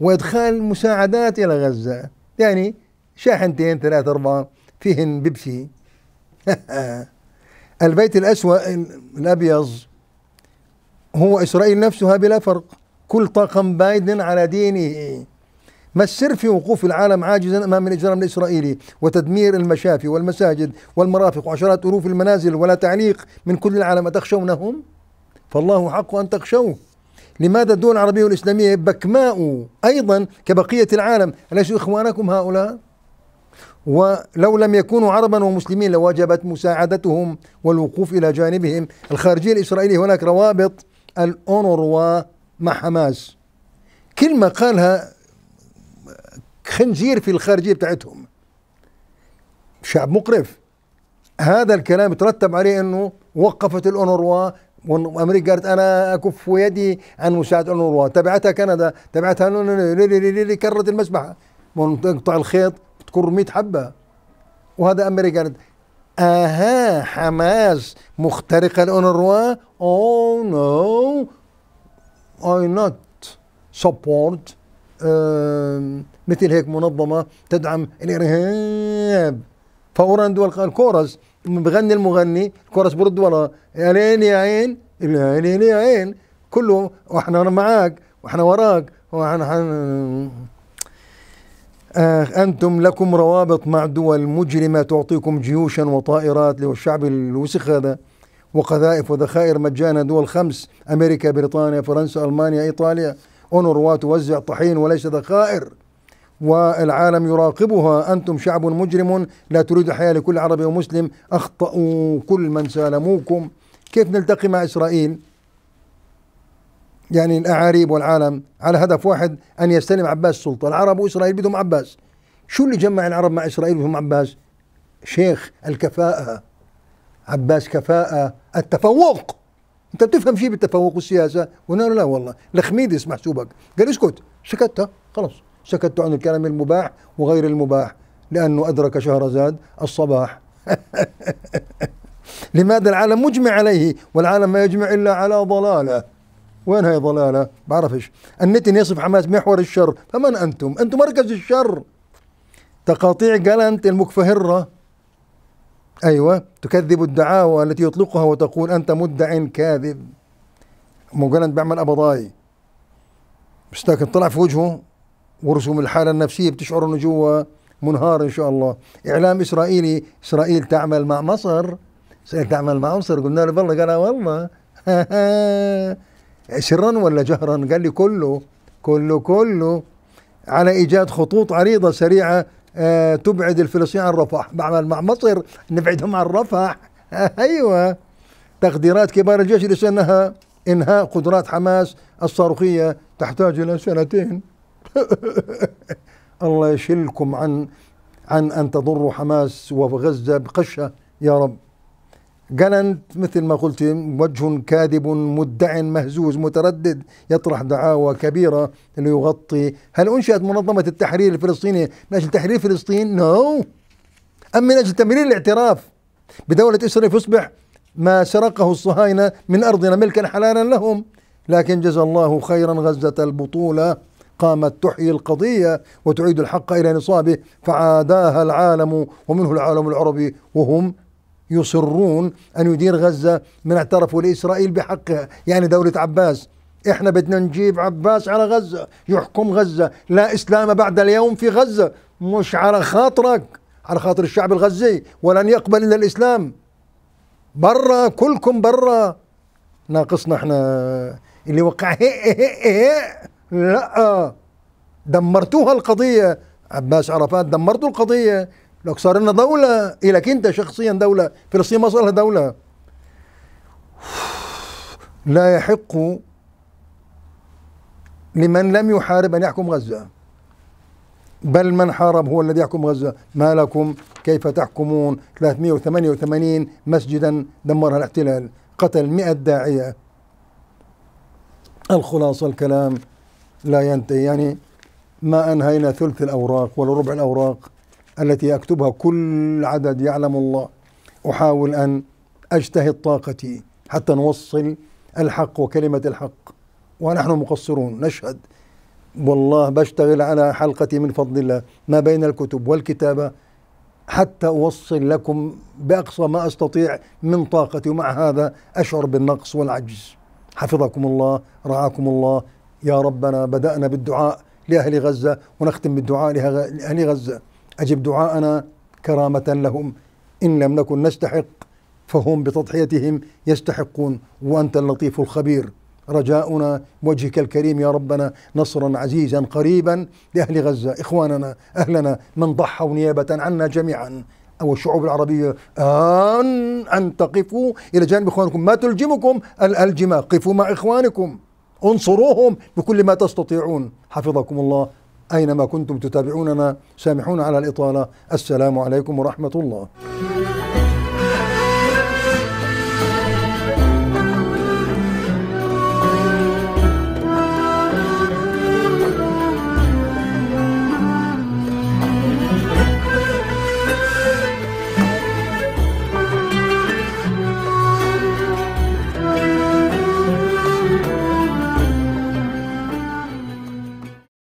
وإدخال مساعدات إلى غزة يعني شاحنتين ثلاثة أربعة فيهن بيبسي البيت الأسود الأبيض هو إسرائيل نفسها بلا فرق كل طاقم بايدن على دينه ما السر في وقوف العالم عاجزا امام الاجرام الاسرائيلي وتدمير المشافي والمساجد والمرافق وعشرات الوف المنازل ولا تعليق من كل العالم اتخشونهم؟ فالله حق ان تخشوه. لماذا الدول العربيه والاسلاميه بكماء ايضا كبقيه العالم اليسوا اخوانكم هؤلاء؟ ولو لم يكونوا عربا ومسلمين لوجبت مساعدتهم والوقوف إلى جانبهم الخارجية الإسرائيلية هناك روابط الأونروا مع حماس كلمة قالها خنزير في الخارجية بتاعتهم شعب مقرف هذا الكلام ترتب عليه انه وقفت الاونروا وامريكا قالت انا اكف يدي عن مساعده الاونروا تبعتها كندا تبعتها كررت المسبحه وانقطع الخيط بتكون 100 حبه وهذا امريكا اها حماس مخترقه الأونروا oh او نو اي نوت سبورت مثل هيك منظمه تدعم الارهاب فورا دول الكورس بغني المغني الكورس برد ورا يا ليل يا عين يا ليل يا عين كله واحنا معاك واحنا وراك واحنا آه، أنتم لكم روابط مع دول مجرمة تعطيكم جيوشا وطائرات للشعب الوسخ هذا وقذائف وذخائر مجانا دول خمس أمريكا بريطانيا فرنسا ألمانيا إيطاليا أونروا توزع طحين وليس ذخائر والعالم يراقبها أنتم شعب مجرم لا تريد حياة لكل عربي ومسلم أخطأوا كل من سالموكم كيف نلتقي مع إسرائيل يعني الأعاريب والعالم على هدف واحد أن يستلم عباس السلطة العرب وإسرائيل بدهم عباس شو اللي جمع العرب مع إسرائيل بدهم عباس شيخ الكفاءة عباس كفاءة التفوق انت بتفهم شيء بالتفوق والسياسه له لا والله الخميدس محسوبك قال اسكت سكت خلص سكت عن الكلام المباح وغير المباح لانه ادرك شهرزاد الصباح لماذا العالم مجمع عليه والعالم ما يجمع الا على ضلاله وين هاي ضلالة بعرفش النتن يصف حماس محور الشر فمن أنتم أنتم مركز الشر تقاطيع جالنت المكفهرة أيوة تكذب الدعاوى التي يطلقها وتقول أنت مدع كاذب مو جالنت بيعمل أبضاي بس لكن طلع في وجهه ورسوم الحالة النفسية بتشعر أنه جوا منهار إن شاء الله إعلام إسرائيلي إسرائيل تعمل مع مصر إسرائيل تعمل مع مصر قلنا له بالله قال والله سرا ولا جهرا قال لي كله كله كله على ايجاد خطوط عريضه سريعه آه، تبعد الفلسطينيين عن رفح بعمل مع مصر نبعدهم عن رفح ايوه تقديرات كبار الجيش الاسرائيلي انهاء قدرات حماس الصاروخيه تحتاج الى سنتين الله يشلكم عن عن ان تضروا حماس وغزه بقشه يا رب جننت مثل ما قلت وجه كاذب مدع مهزوز متردد يطرح دعاوى كبيرة ليغطي هل أنشأت منظمة التحرير الفلسطيني من أجل تحرير فلسطين؟ نو no. أم من أجل تمرير الاعتراف بدولة إسرائيل فيصبح ما سرقه الصهاينة من أرضنا ملكا حلالا لهم لكن جزى الله خيرا غزة البطولة قامت تحيي القضية وتعيد الحق إلى نصابه فعاداها العالم ومنه العالم العربي وهم يصرون أن يدير غزة من اعترفوا لإسرائيل بحقها يعني دولة عباس احنا بدنا نجيب عباس على غزة يحكم غزة لا إسلام بعد اليوم في غزة مش على خاطرك على خاطر الشعب الغزي ولن يقبل إلا الإسلام برا كلكم برا ناقصنا احنا اللي وقع هي هي هي لا دمرتوها القضية عباس عرفات دمرتوا القضية لو صارنا دولة إلك أنت شخصيا دولة فلسطين ما صارها دولة لا يحق لمن لم يحارب أن يحكم غزة بل من حارب هو الذي يحكم غزة ما لكم كيف تحكمون 388 مسجدا دمرها الاحتلال قتل 100 داعية الخلاصة الكلام لا ينتهي يعني ما أنهينا ثلث الأوراق ولا ربع الأوراق التي اكتبها كل عدد يعلم الله أحاول أن أجتهد طاقتي حتى نوصل الحق وكلمة الحق ونحن مقصرون نشهد والله بشتغل على حلقتي من فضل الله ما بين الكتب والكتابة حتى أوصل لكم بأقصى ما أستطيع من طاقتي ومع هذا أشعر بالنقص والعجز حفظكم الله رعاكم الله يا ربنا بدأنا بالدعاء لأهل غزة ونختم بالدعاء لأهل غزة أجب دعاءنا كرامة لهم إن لم نكن نستحق فهم بتضحيتهم يستحقون وأنت اللطيف الخبير رجاؤنا وجهك الكريم يا ربنا نصرا عزيزا قريبا لأهل غزة إخواننا أهلنا من ضحوا نيابة عنا جميعا أو الشعوب العربية آن أن تقفوا إلى جانب إخوانكم ما تلجمكم الألجمة قفوا مع إخوانكم انصروهم بكل ما تستطيعون حفظكم الله أينما كنتم تتابعوننا سامحونا على الإطالة السلام عليكم ورحمة الله